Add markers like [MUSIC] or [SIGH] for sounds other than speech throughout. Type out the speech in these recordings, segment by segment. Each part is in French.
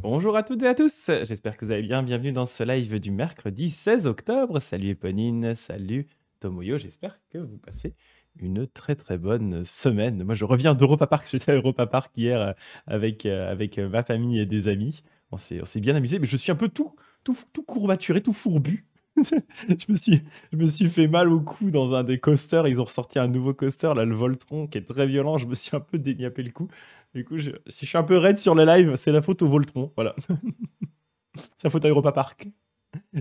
Bonjour à toutes et à tous, j'espère que vous allez bien, bienvenue dans ce live du mercredi 16 octobre. Salut Eponine, salut Tomoyo, j'espère que vous passez une très très bonne semaine. Moi je reviens d'Europa Park, [LAUGHS] j'étais à Europa Park hier euh, avec, euh, avec euh, ma famille et des amis. On s'est bien amusé, mais je suis un peu tout, tout, tout courbaturé, tout fourbu. [LAUGHS] je, me suis, je me suis fait mal au cou dans un des coasters. Ils ont ressorti un nouveau coaster, là, le Voltron, qui est très violent. Je me suis un peu déniapé le cou. Du coup, si je suis un peu raide sur le live, c'est la faute au Voltron. Voilà. [LAUGHS] c'est la faute à Europa Park.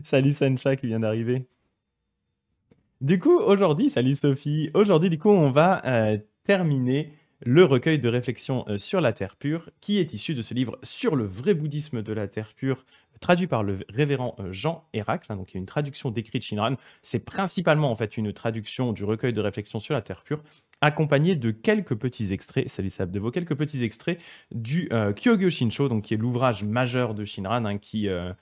Salut Sancha qui vient d'arriver. Du coup, aujourd'hui, salut Sophie. Aujourd'hui, du coup, on va euh, terminer le recueil de réflexions euh, sur la Terre pure, qui est issu de ce livre sur le vrai bouddhisme de la Terre pure traduit par le révérend euh, Jean Héracle, hein, donc qui est une traduction d'écrit de Shinran. C'est principalement en fait une traduction du recueil de réflexions sur la Terre pure, accompagnée de quelques petits extraits, salut Sab de vos quelques petits extraits du euh, Kyogyo donc qui est l'ouvrage majeur de Shinran, hein, qui euh,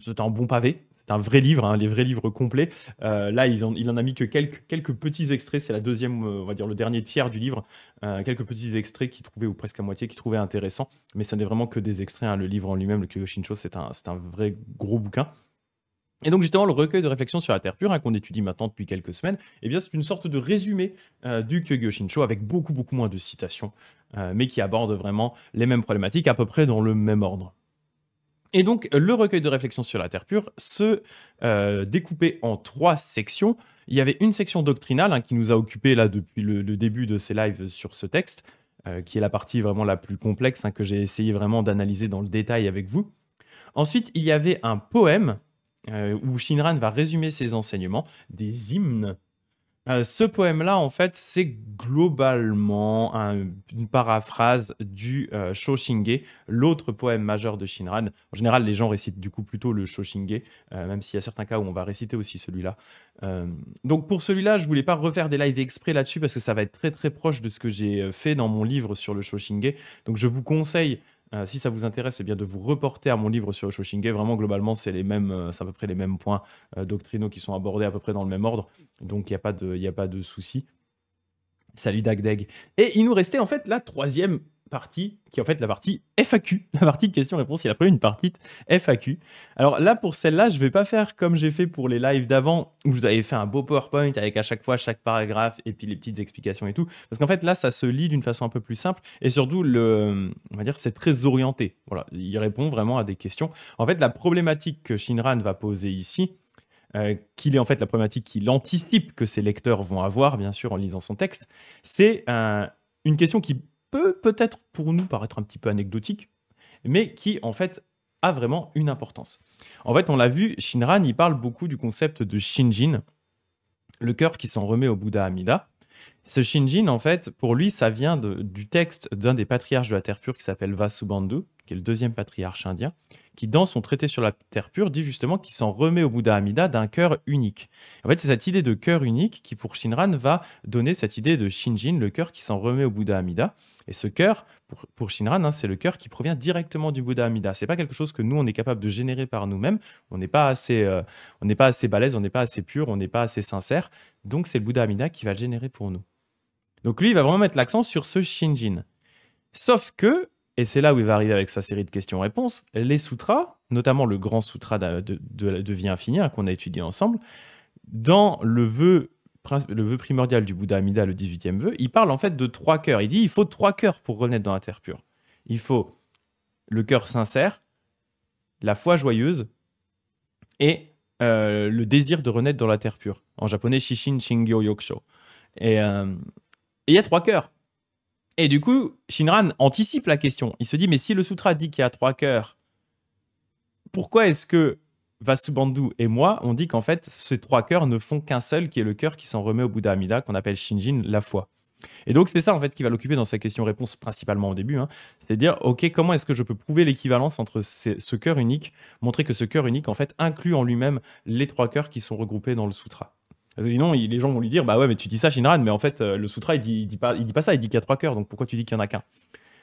c'est un bon pavé, c'est un vrai livre, hein, les vrais livres complets. Euh, là, ils il en a mis que quelques, quelques petits extraits. C'est la deuxième, euh, on va dire le dernier tiers du livre. Euh, quelques petits extraits qu'il trouvait, ou presque la moitié, qui trouvait intéressant, Mais ce n'est vraiment que des extraits. Hein. Le livre en lui-même, le Kyoshincho, c'est un, c'est un vrai gros bouquin. Et donc justement, le recueil de réflexions sur la Terre pure, hein, qu'on étudie maintenant depuis quelques semaines, et eh bien c'est une sorte de résumé du Kyogyo avec beaucoup beaucoup moins de citations, mais qui aborde vraiment les mêmes problématiques à peu près dans le même ordre. Et donc, le recueil de réflexion sur la Terre pure se euh, découpait en trois sections. Il y avait une section doctrinale hein, qui nous a occupé là depuis le, début de ces lives sur ce texte, euh, qui est la partie vraiment la plus complexe hein, que j'ai essayé vraiment d'analyser dans le détail avec vous. Ensuite, il y avait un poème euh, où Shinran va résumer ses enseignements, des hymnes euh, ce poème-là, en fait, c'est globalement une paraphrase du euh, l'autre poème majeur de Shinran. En général, les gens récitent du coup plutôt le Shoshinge, euh, même s'il y a certains cas où on va réciter aussi celui-là. Euh, donc pour celui-là, je voulais pas refaire des lives exprès là-dessus parce que ça va être très très proche de ce que j'ai fait dans mon livre sur le Shoshinge. Donc je vous conseille euh, si ça vous intéresse, c'est bien de vous reporter à mon livre sur le Vraiment, globalement, c'est les mêmes, euh, c'est à peu près les mêmes points euh, doctrinaux qui sont abordés à peu près dans le même ordre. Donc, il n'y a pas de, il a pas de souci. Salut Dagdag. Et il nous restait en fait la troisième partie qui est en fait la partie FAQ, [LAUGHS] la partie question-réponse. Il a pris une partie FAQ. Alors là, pour celle-là, je vais pas faire comme j'ai fait pour les lives d'avant où vous avez fait un beau PowerPoint avec à chaque fois chaque paragraphe et puis les petites explications et tout. Parce qu'en fait, là, ça se lit d'une façon un peu plus simple et surtout, le, on va dire, c'est très orienté. Voilà, il répond vraiment à des questions. En fait, la problématique que Shinran va poser ici, euh, qu'il est en fait la problématique qu'il anticipe que ses lecteurs vont avoir, bien sûr, en lisant son texte, c'est une question qui peut peut-être pour nous paraître un petit peu anecdotique, mais qui en fait a vraiment une importance. En fait, on l'a vu, Shinran, il parle beaucoup du concept de Shinjin, le cœur qui s'en remet au Bouddha Amida. Ce Shinjin, en fait, pour lui, ça vient du texte d'un des patriarches de la Terre pure qui s'appelle Vasubandhu, qui est le deuxième patriarche indien, qui, dans son traité sur la terre pure, dit justement qu'il s'en remet au Bouddha Amida d'un cœur unique. En fait, c'est cette idée de cœur unique qui, pour Shinran, va donner cette idée de Shinjin, le cœur qui s'en remet au Bouddha Amida. Et ce cœur, pour, Shinran, hein, c'est le cœur qui provient directement du Bouddha Amida. C'est pas quelque chose que nous, on est capable de générer par nous-mêmes. On n'est pas assez, euh, on n'est pas assez balèze, on n'est pas assez pur, on n'est pas assez sincère. Donc, c'est le Bouddha Amida qui va le générer pour nous. Donc, lui, il va vraiment mettre l'accent sur ce Shinjin. Sauf que et c'est là où il va arriver avec sa série de questions-réponses, les sutras, notamment le grand sutra de, de, vie infinie hein, qu'on a étudié ensemble, dans le vœu, le vœu primordial du Bouddha Amida, le 18e vœu, il parle en fait de trois cœurs. Il dit il faut trois cœurs pour renaître dans la terre pure. Il faut le cœur sincère, la foi joyeuse et euh, le désir de renaître dans la terre pure. En japonais, Shishin Shingyo Yoksho. Euh, et il y a trois cœurs. Et du coup, Shinran anticipe la question. Il se dit, mais si le sutra dit qu'il y a trois cœurs, pourquoi est-ce que Vasubandhu et moi, on dit qu'en fait, ces trois cœurs ne font qu'un seul, qui est le cœur qui s'en remet au Bouddha Amida, qu'on appelle Shinjin, la foi. Et donc, c'est ça, en fait, qui va l'occuper dans sa question-réponse, principalement au début. Hein. C'est-à-dire, OK, comment est-ce que je peux prouver l'équivalence entre ce cœur unique, montrer que ce cœur unique, en fait, inclut en lui-même les trois cœurs qui sont regroupés dans le sutra parce que sinon, les gens vont lui dire Bah ouais, mais tu dis ça, Shinran, mais en fait, euh, le Sutra, il dit, dit, pas, il dit pas ça, il dit qu'il y a trois cœurs, donc pourquoi tu dis qu'il y en a qu'un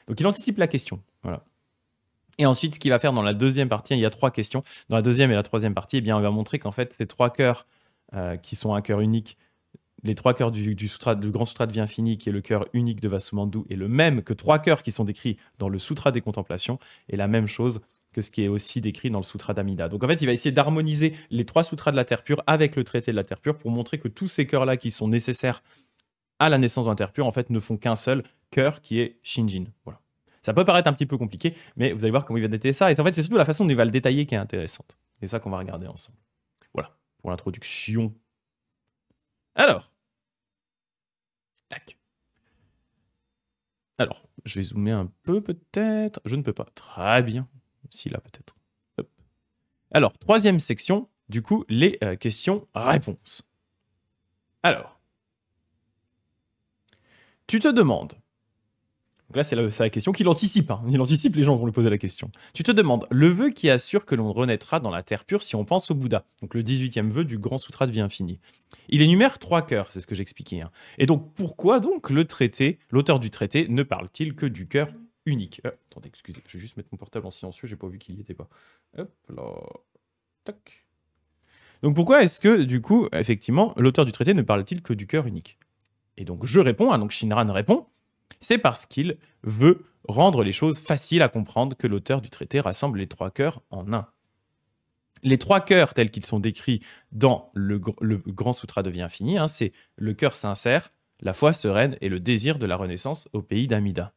Donc il anticipe la question. Voilà. Et ensuite, ce qu'il va faire dans la deuxième partie, il y a trois questions. Dans la deuxième et la troisième partie, eh bien, on va montrer qu'en fait, ces trois cœurs euh, qui sont un cœur unique, les trois cœurs du, grand sutra de vie qui est le cœur unique de Vasumandhu, est le même que trois cœurs qui sont décrits dans le sutra des contemplations, est la même chose que ce qui est aussi décrit dans le Sutra d'Amida. Donc en fait, il va essayer d'harmoniser les trois sutras de la Terre pure avec le traité de la Terre pure pour montrer que tous ces cœurs-là qui sont nécessaires à la naissance d'un Terre pure, en fait, ne font qu'un seul cœur qui est Shinjin. Voilà. Ça peut paraître un petit peu compliqué, mais vous allez voir comment il va détailler ça. Et en fait, c'est surtout la façon dont il va le détailler qui est intéressante. C'est ça qu'on va regarder ensemble. Voilà, pour l'introduction. Alors. Tac. Alors, je vais zoomer un peu peut-être. Je ne peux pas. Très bien. Si, là, peut-être. Alors, troisième section, du coup, les euh, questions-réponses. Alors, tu te demandes, donc là c'est la, question qu'il anticipe, hein. il anticipe, les gens vont lui poser la question. Tu te demandes, le vœu qui assure que l'on renaîtra dans la terre pure si on pense au Bouddha, donc le 18e vœu du grand sutra de vie infinie. Il énumère trois cœurs, c'est ce que j'expliquais. Hein. Et donc pourquoi donc le traité, l'auteur du traité ne parle-t-il que du cœur unique. Euh, attendez, excusez, je vais juste mettre mon portable en silencieux, j'ai pas vu qu'il y était pas. Hop là. Donc pourquoi est-ce que, du coup, effectivement, l'auteur du traité ne parle-t-il que du cœur unique Et donc je réponds, hein, donc Shinran répond, c'est parce qu'il veut rendre les choses faciles à comprendre que l'auteur du traité rassemble les trois cœurs en un. Les trois cœurs tels qu'ils sont décrits dans le, Grand Sutra de Vie Infinie, hein, c'est le cœur sincère, la foi sereine et le désir de la renaissance au pays d'Amida.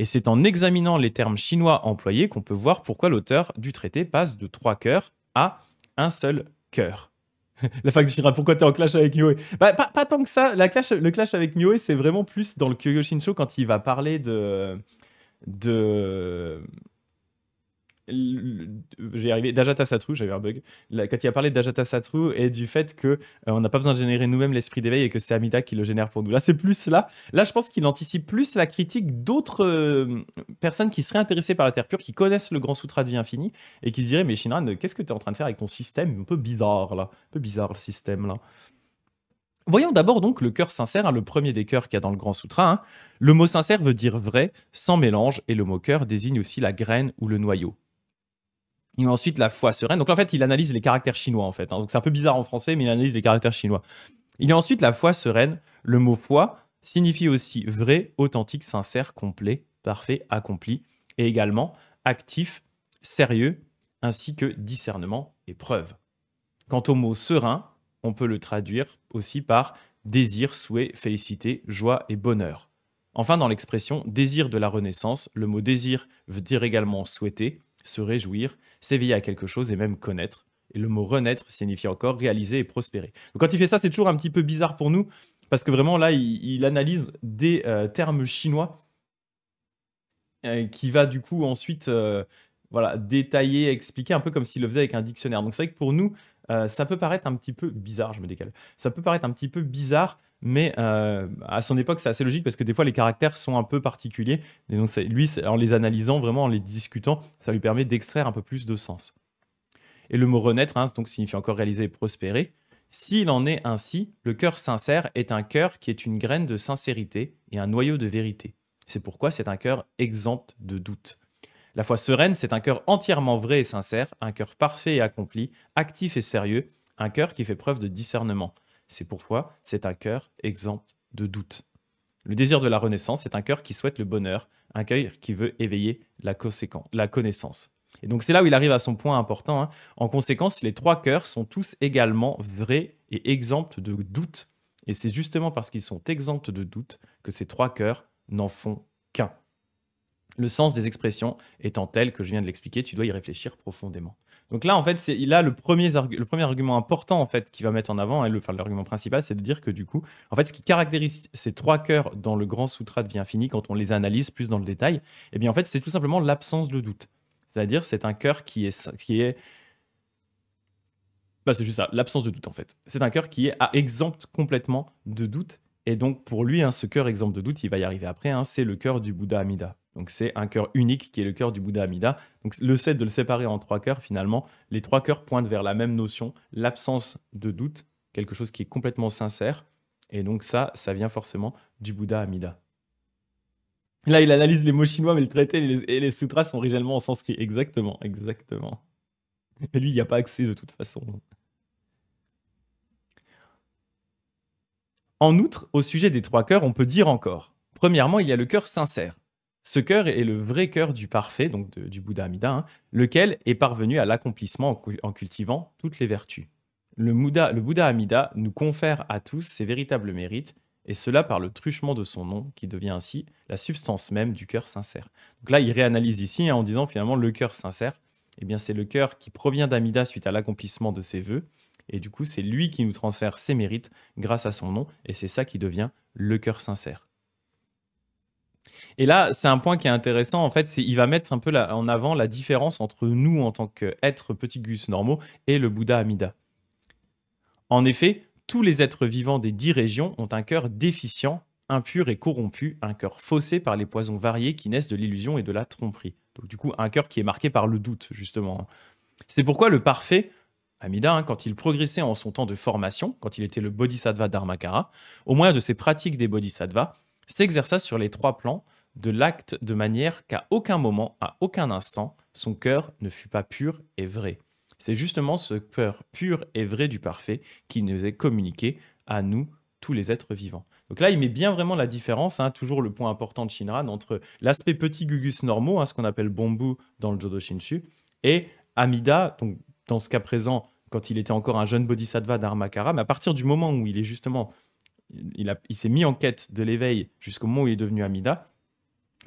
Et c'est en examinant les termes chinois employés qu'on peut voir pourquoi l'auteur du traité passe de trois cœurs à un seul cœur. [LAUGHS] la fac dira pourquoi t'es en clash avec Mioé bah, pas, tant que ça. La clash, le clash avec Mioé, c'est vraiment plus dans le Kyogo quand il va parler de de j'ai arrivé d'Ajata Satru, j'avais un bug. quand il a parlé d'Ajata Satru et du fait que euh, on n'a pas besoin de générer nous-mêmes l'esprit d'éveil et que c'est Amida qui le génère pour nous. Là, c'est plus là. Là, je pense qu'il anticipe plus la critique d'autres euh, personnes qui seraient intéressées par la Terre pure, qui connaissent le Grand Sutra de Vie Infini et qui se diraient mais Shinran, qu'est-ce que tu es en train de faire avec ton système un peu bizarre là, un peu bizarre le système là. Voyons d'abord donc le cœur sincère, hein, le premier des cœurs qu'il y a dans le Grand Sutra. Hein. Le mot sincère veut dire vrai, sans mélange, et le mot cœur désigne aussi la graine ou le noyau. Il a ensuite la foi sereine. Donc en fait, il analyse les caractères chinois en fait. Hein. Donc c'est un peu bizarre en français, mais il analyse les caractères chinois. Il a ensuite la foi sereine. Le mot foi signifie aussi vrai, authentique, sincère, complet, parfait, accompli, et également actif, sérieux, ainsi que discernement et preuve. Quant au mot serein, on peut le traduire aussi par désir, souhait, félicité, joie et bonheur. Enfin, dans l'expression désir de la renaissance, le mot désir veut dire également souhaiter, se réjouir, s'éveiller à quelque chose et même connaître. Et le mot renaître signifie encore réaliser et prospérer. Donc quand il fait ça, c'est toujours un petit peu bizarre pour nous, parce que vraiment là, il, analyse des euh, termes chinois euh, qui va du coup ensuite euh, voilà, détailler, expliquer, un peu comme s'il le faisait avec un dictionnaire. Donc c'est vrai que pour nous, euh, ça peut paraître un petit peu bizarre, je me décale. Ça peut paraître un petit peu bizarre, mais euh, à son époque, c'est assez logique parce que des fois, les caractères sont un peu particuliers. Et donc, lui, en les analysant, vraiment en les discutant, ça lui permet d'extraire un peu plus de sens. Et le mot renaître, hein, donc signifie encore réaliser et prospérer. S'il en est ainsi, le cœur sincère est un cœur qui est une graine de sincérité et un noyau de vérité. C'est pourquoi c'est un cœur exempt de doute. La foi sereine, c'est un cœur entièrement vrai et sincère, un cœur parfait et accompli, actif et sérieux, un cœur qui fait preuve de discernement. C'est pourquoi c'est un cœur exempt de doute. Le désir de la renaissance c'est un cœur qui souhaite le bonheur, un cœur qui veut éveiller la, la connaissance. Et donc c'est là où il arrive à son point important. Hein. En conséquence, les trois cœurs sont tous également vrais et exempts de doute. Et c'est justement parce qu'ils sont exempts de doute que ces trois cœurs n'en font qu'un le sens des expressions étant tel que je viens de l'expliquer, tu dois y réfléchir profondément. Donc là, en fait, c'est il a le premier, le premier argument important en fait qui va mettre en avant, et le, enfin l'argument principal, c'est de dire que du coup, en fait, ce qui caractérise ces trois cœurs dans le grand sutra de vie infinie, quand on les analyse plus dans le détail, eh bien en fait, c'est tout simplement l'absence de doute. C'est-à-dire, c'est un cœur qui est, qui est bah, c'est juste ça, l'absence de doute en fait. C'est un cœur qui est à exempt complètement de doute. Et donc pour lui, hein, ce cœur exempt de doute, il va y arriver après, hein, c'est le cœur du Bouddha Amida. Donc c'est un cœur unique qui est le cœur du Bouddha Amida. Donc le fait de le séparer en trois cœurs, finalement, les trois cœurs pointent vers la même notion, l'absence de doute, quelque chose qui est complètement sincère. Et donc ça, ça vient forcément du Bouddha Amida. Là, il analyse les mots chinois, mais le traité et les, sutras sont originellement en sanskrit. Exactement, exactement. lui, il n'y a pas accès de toute façon. En outre, au sujet des trois cœurs, on peut dire encore. Premièrement, il y a le cœur sincère. Ce cœur est le vrai cœur du parfait, donc du Bouddha Amida, hein, lequel est parvenu à l'accomplissement en, cultivant toutes les vertus. Le, le Bouddha Amida nous confère à tous ses véritables mérites, et cela par le truchement de son nom, qui devient ainsi la substance même du cœur sincère. Donc là, il réanalyse ici hein, en disant finalement le cœur sincère, eh bien c'est le cœur qui provient d'Amida suite à l'accomplissement de ses vœux, et du coup c'est lui qui nous transfère ses mérites grâce à son nom, et c'est ça qui devient le cœur sincère. Et là, c'est un point qui est intéressant. En fait, c'est il va mettre un peu en avant la différence entre nous en tant qu'êtres petits gus normaux et le Bouddha Amida. En effet, tous les êtres vivants des dix régions ont un cœur déficient, impur et corrompu, un cœur faussé par les poisons variés qui naissent de l'illusion et de la tromperie. Donc du coup, un cœur qui est marqué par le doute, justement. Hein. C'est pourquoi le parfait, Amida, hein, quand il progressait en son temps de formation, quand il était le Bodhisattva Dharmakara, au moyen de ses pratiques des Bodhisattvas, s'exerça sur les trois plans de l'acte de manière qu'à aucun moment, à aucun instant, son cœur ne fût pas pur et vrai. C'est justement ce cœur pur et vrai du parfait qui nous est communiqué à nous, tous les êtres vivants. Donc là, il met bien vraiment la différence, hein, toujours le point important de Shinran, entre l'aspect petit gugus normaux, hein, ce qu'on appelle bombu dans le Jodo Shinshu, et Amida, donc dans ce cas présent, quand il était encore un jeune bodhisattva d'Armakara, mais à partir du moment où il est justement il, s'est mis en quête de l'éveil jusqu'au moment où il est devenu Amida.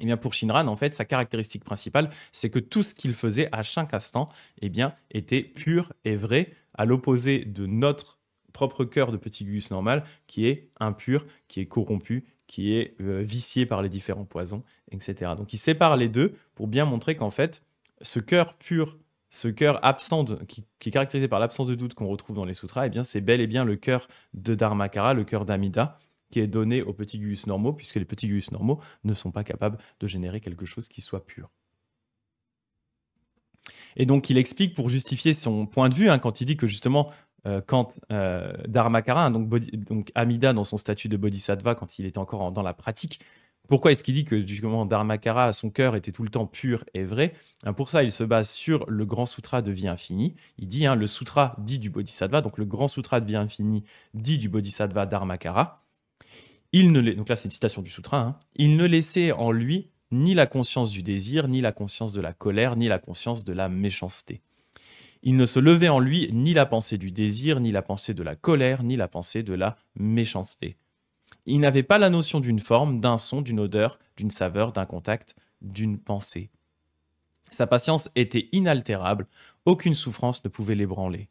Eh bien pour Shinran, en fait, sa caractéristique principale, c'est que tout ce qu'il faisait à chaque instant eh bien, était pur et vrai, à l'opposé de notre propre cœur de petit Gus normal, qui est impur, qui est corrompu, qui est euh, vicié par les différents poisons, etc. Donc il sépare les deux pour bien montrer qu'en fait, ce cœur pur ce cœur absent, qui, est caractérisé par l'absence de doute qu'on retrouve dans les sutras, eh bien, c'est bel et bien le cœur de Dharmakara, le cœur d'Amida, qui est donné aux petits gugus normaux, puisque les petits Gulus normaux ne sont pas capables de générer quelque chose qui soit pur. Et donc, il explique pour justifier son point de vue, hein, quand il dit que justement, euh, quand euh, Dharmakara, donc, Amida dans son statut de bodhisattva, quand il était encore dans la pratique, pourquoi est-ce qu'il dit que du moment Dharmakara, son cœur était tout le temps pur et vrai eh Pour ça, il se base sur le grand sutra de vie infinie. Il dit hein, le sutra dit du bodhisattva, donc le grand sutra de vie infinie dit du bodhisattva Dharmakara. Il ne donc là, c'est une citation du sutra. Hein. il ne laissait en lui ni la conscience du désir, ni la conscience de la colère, ni la conscience de la méchanceté. Il ne se levait en lui ni la pensée du désir, ni la pensée de la colère, ni la pensée de la méchanceté il n'avait pas la notion d'une forme, d'un son, d'une odeur, d'une saveur, d'un contact, d'une pensée. Sa patience était inaltérable, aucune souffrance ne pouvait l'ébranler.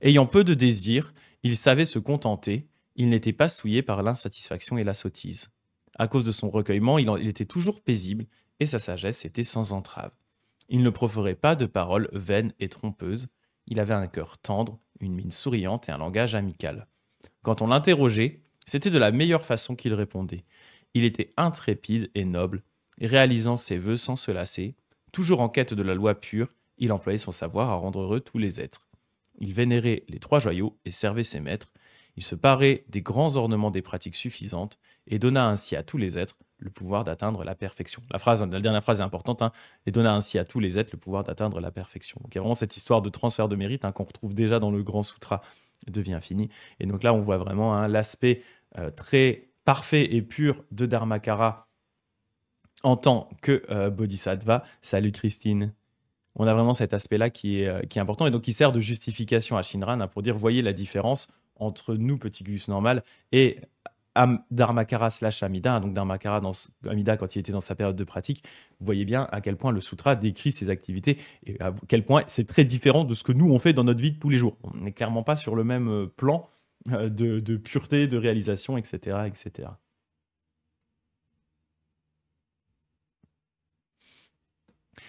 Ayant peu de désir, il savait se contenter, il n'était pas souillé par l'insatisfaction et la sottise. À cause de son recueillement, il, il, était toujours paisible et sa sagesse était sans entrave. Il ne proférait pas de paroles vaines et trompeuses, il avait un cœur tendre, une mine souriante et un langage amical. Quand on l'interrogeait, c'était de la meilleure façon qu'il répondait. Il était intrépide et noble, réalisant ses vœux sans se lasser, toujours en quête de la loi pure, il employait son savoir à rendre heureux tous les êtres. Il vénérait les trois joyaux et servait ses maîtres. Il se parait des grands ornements des pratiques suffisantes et donna ainsi à tous les êtres le pouvoir d'atteindre la perfection. La, hein, dernière phrase est importante, hein, et donna ainsi à tous les êtres le pouvoir d'atteindre la perfection. Donc il y a vraiment cette histoire de transfert de mérite hein, qu'on retrouve déjà dans le Grand Sutra devient fini. Et donc là, on voit vraiment hein, l'aspect euh, très parfait et pur de Dharmakara en tant que euh, Bodhisattva. Salut Christine. On a vraiment cet aspect-là euh, qui est, important et donc qui sert de justification à Shinran hein, pour dire voyez la différence entre nous, petit Gus normal, et Dharmakara slash Amida, hein, donc Dharmakara dans Amida quand il était dans sa période de pratique, vous voyez bien à quel point le sutra décrit ses activités et à quel point c'est très différent de ce que nous on fait dans notre vie de tous les jours. On n'est clairement pas sur le même euh, plan euh, de, pureté, de réalisation, etc. etc.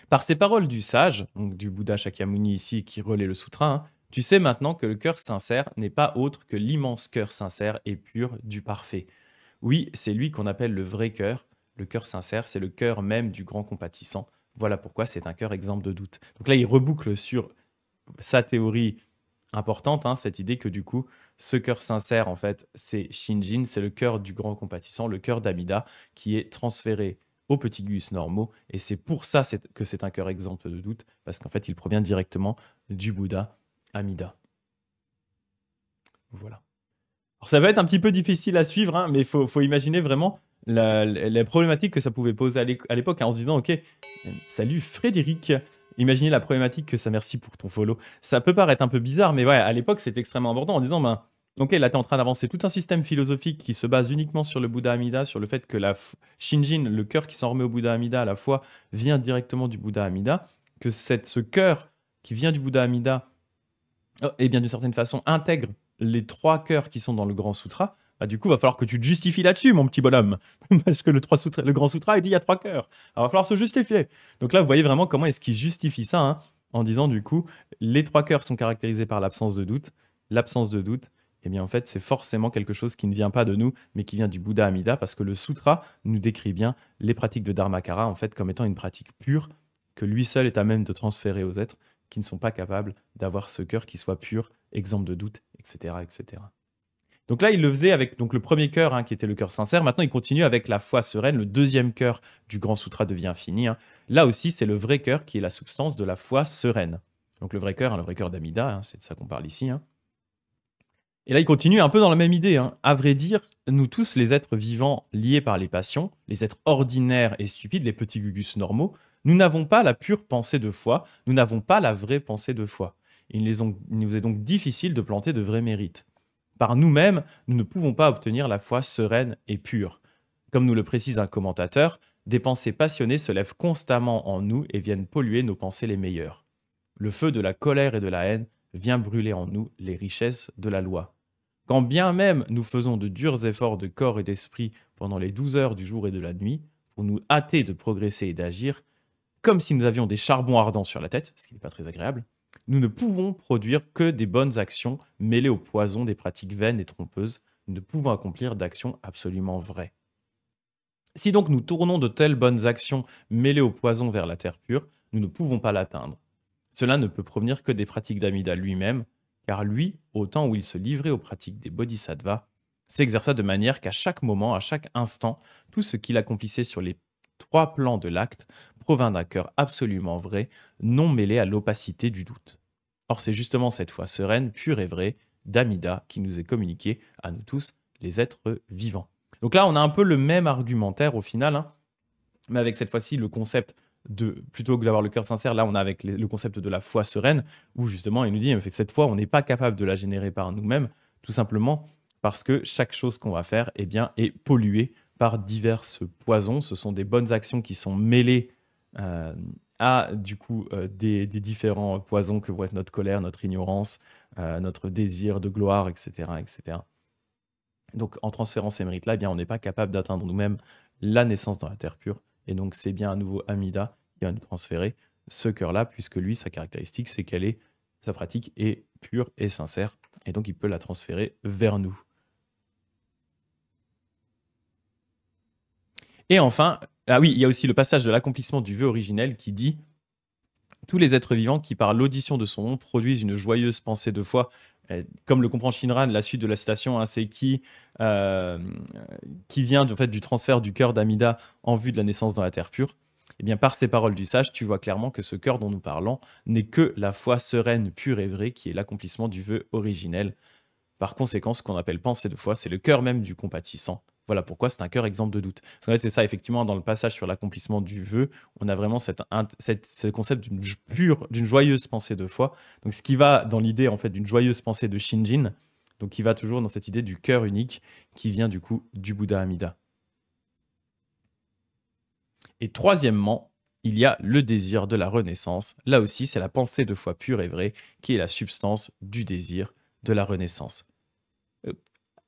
Par ces paroles du sage, donc du Bouddha Shakyamuni ici qui relaie le sutra, hein, tu sais maintenant que le cœur sincère n'est pas autre que l'immense cœur sincère et pur du parfait. Oui, c'est lui qu'on appelle le vrai cœur. Le cœur sincère, c'est le cœur même du grand compatissant. Voilà pourquoi c'est un cœur exemple de doute. Donc là, il reboucle sur sa théorie importante, hein, cette idée que du coup, ce cœur sincère, en fait, c'est Shinjin, c'est le cœur du grand compatissant, le cœur d'Amida, qui est transféré au petit gus normaux. Et c'est pour ça que c'est un cœur exemple de doute, parce qu'en fait, il provient directement du Bouddha Amida. Voilà. Alors, ça va être un petit peu difficile à suivre, hein, mais il faut, imaginer vraiment les problématiques que ça pouvait poser à l'époque hein, en se disant, ok, salut Frédéric. Imaginez la problématique que ça, merci pour ton follow. Ça peut paraître un peu bizarre, mais ouais, à l'époque, c'était extrêmement important en disant, ben, ok, là, tu en train d'avancer tout un système philosophique qui se base uniquement sur le Bouddha Amida, sur le fait que la Shinjin, le cœur qui s'en remet au Bouddha Amida à la fois, vient directement du Bouddha Amida, que cette, ce cœur qui vient du Bouddha Amida Oh, et bien d'une certaine façon intègre les trois cœurs qui sont dans le Grand Sutra, bah, du coup, va falloir que tu te justifies là-dessus, mon petit bonhomme. [LAUGHS] Parce que le, trois le Grand Sutra, il dit il y a trois cœurs. Alors, il va falloir se justifier. Donc là, vous voyez vraiment comment est-ce qu'il justifie ça, hein, en disant du coup, les trois cœurs sont caractérisés par l'absence de doute. L'absence de doute, et eh bien en fait, c'est forcément quelque chose qui ne vient pas de nous, mais qui vient du Bouddha Amida, parce que le Sutra nous décrit bien les pratiques de Dharmakara, en fait, comme étant une pratique pure, que lui seul est à même de transférer aux êtres, qui ne sont pas capables d'avoir ce cœur qui soit pur, exemple de doute, etc. etc. Donc là, il le faisait avec donc, le premier cœur, hein, qui était le cœur sincère. Maintenant, il continue avec la foi sereine. Le deuxième cœur du Grand Sutra devient fini. Hein. Là aussi, c'est le vrai cœur qui est la substance de la foi sereine. Donc le vrai cœur, hein, le vrai cœur d'Amida, c'est de ça qu'on parle ici. Et là, il continue un peu dans la même idée. À vrai dire, nous tous, les êtres vivants liés par les passions, les êtres ordinaires et stupides, les petits gugus normaux, nous n'avons pas la pure pensée de foi, nous n'avons pas la vraie pensée de foi. Il, nous est donc difficile de planter de vrais mérites. Par nous-mêmes, nous ne pouvons pas obtenir la foi sereine et pure. Comme nous le précise un commentateur, des pensées passionnées se lèvent constamment en nous et viennent polluer nos pensées les meilleures. Le feu de la colère et de la haine vient brûler en nous les richesses de la loi. Quand bien même nous faisons de durs efforts de corps et d'esprit pendant les douze heures du jour et de la nuit, pour nous hâter de progresser et d'agir, comme si nous avions des charbons ardents sur la tête, ce qui n'est pas très agréable, nous ne pouvons produire que des bonnes actions mêlées au poison des pratiques vaines et trompeuses. Nous ne pouvons accomplir d'actions absolument vraies. Si donc nous tournons de telles bonnes actions mêlées au poison vers la terre pure, nous ne pouvons pas l'atteindre. Cela ne peut provenir que des pratiques d'Amida lui-même, car lui, au temps où il se livrait aux pratiques des bodhisattvas, s'exerça de manière qu'à chaque moment, à chaque instant, tout ce qu'il accomplissait sur les trois plans de l'acte provint d'un cœur absolument vrai, non mêlé à l'opacité du doute. Or c'est justement cette foi sereine, pure et vraie, d'Amida qui nous est communiquée à nous tous, les êtres vivants. Donc là, on a un peu le même argumentaire au final, hein, mais avec cette fois-ci le concept de, plutôt que d'avoir le cœur sincère, là on a avec le concept de la foi sereine, où justement il nous dit que cette foi, on n'est pas capable de la générer par nous-mêmes, tout simplement parce que chaque chose qu'on va faire eh bien, est polluée par diverses poisons. Ce sont des bonnes actions qui sont mêlées à euh, du coup euh, des, différents poisons que vont être notre colère, notre ignorance, euh, notre désir de gloire, etc. etc. Donc en transférant ces mérites-là, eh bien on n'est pas capable d'atteindre nous-mêmes la naissance dans la terre pure. Et donc c'est bien à nouveau Amida qui va nous transférer ce cœur-là, puisque lui, sa caractéristique, c'est qu'elle est, sa pratique est pure et sincère. Et donc il peut la transférer vers nous. Et enfin, ah oui, il y a aussi le passage de l'accomplissement du vœu originel qui dit Tous les êtres vivants qui, par l'audition de son nom, produisent une joyeuse pensée de foi. Comme le comprend Shinran, la suite de la citation, hein, c'est qui, euh, qui vient en fait, du transfert du cœur d'Amida en vue de la naissance dans la terre pure. Eh bien, par ces paroles du sage, tu vois clairement que ce cœur dont nous parlons n'est que la foi sereine, pure et vraie, qui est l'accomplissement du vœu originel. Par conséquent, ce qu'on appelle pensée de foi, c'est le cœur même du compatissant. Voilà pourquoi c'est un cœur exemple de doute. c'est ça, effectivement, dans le passage sur l'accomplissement du vœu, on a vraiment cette, ce concept d'une pure, d'une joyeuse pensée de foi. Donc, ce qui va dans l'idée, en fait, d'une joyeuse pensée de Shinjin, donc qui va toujours dans cette idée du cœur unique qui vient du coup du Bouddha Amida. Et troisièmement, il y a le désir de la renaissance. Là aussi, c'est la pensée de foi pure et vraie qui est la substance du désir de la renaissance. Euh,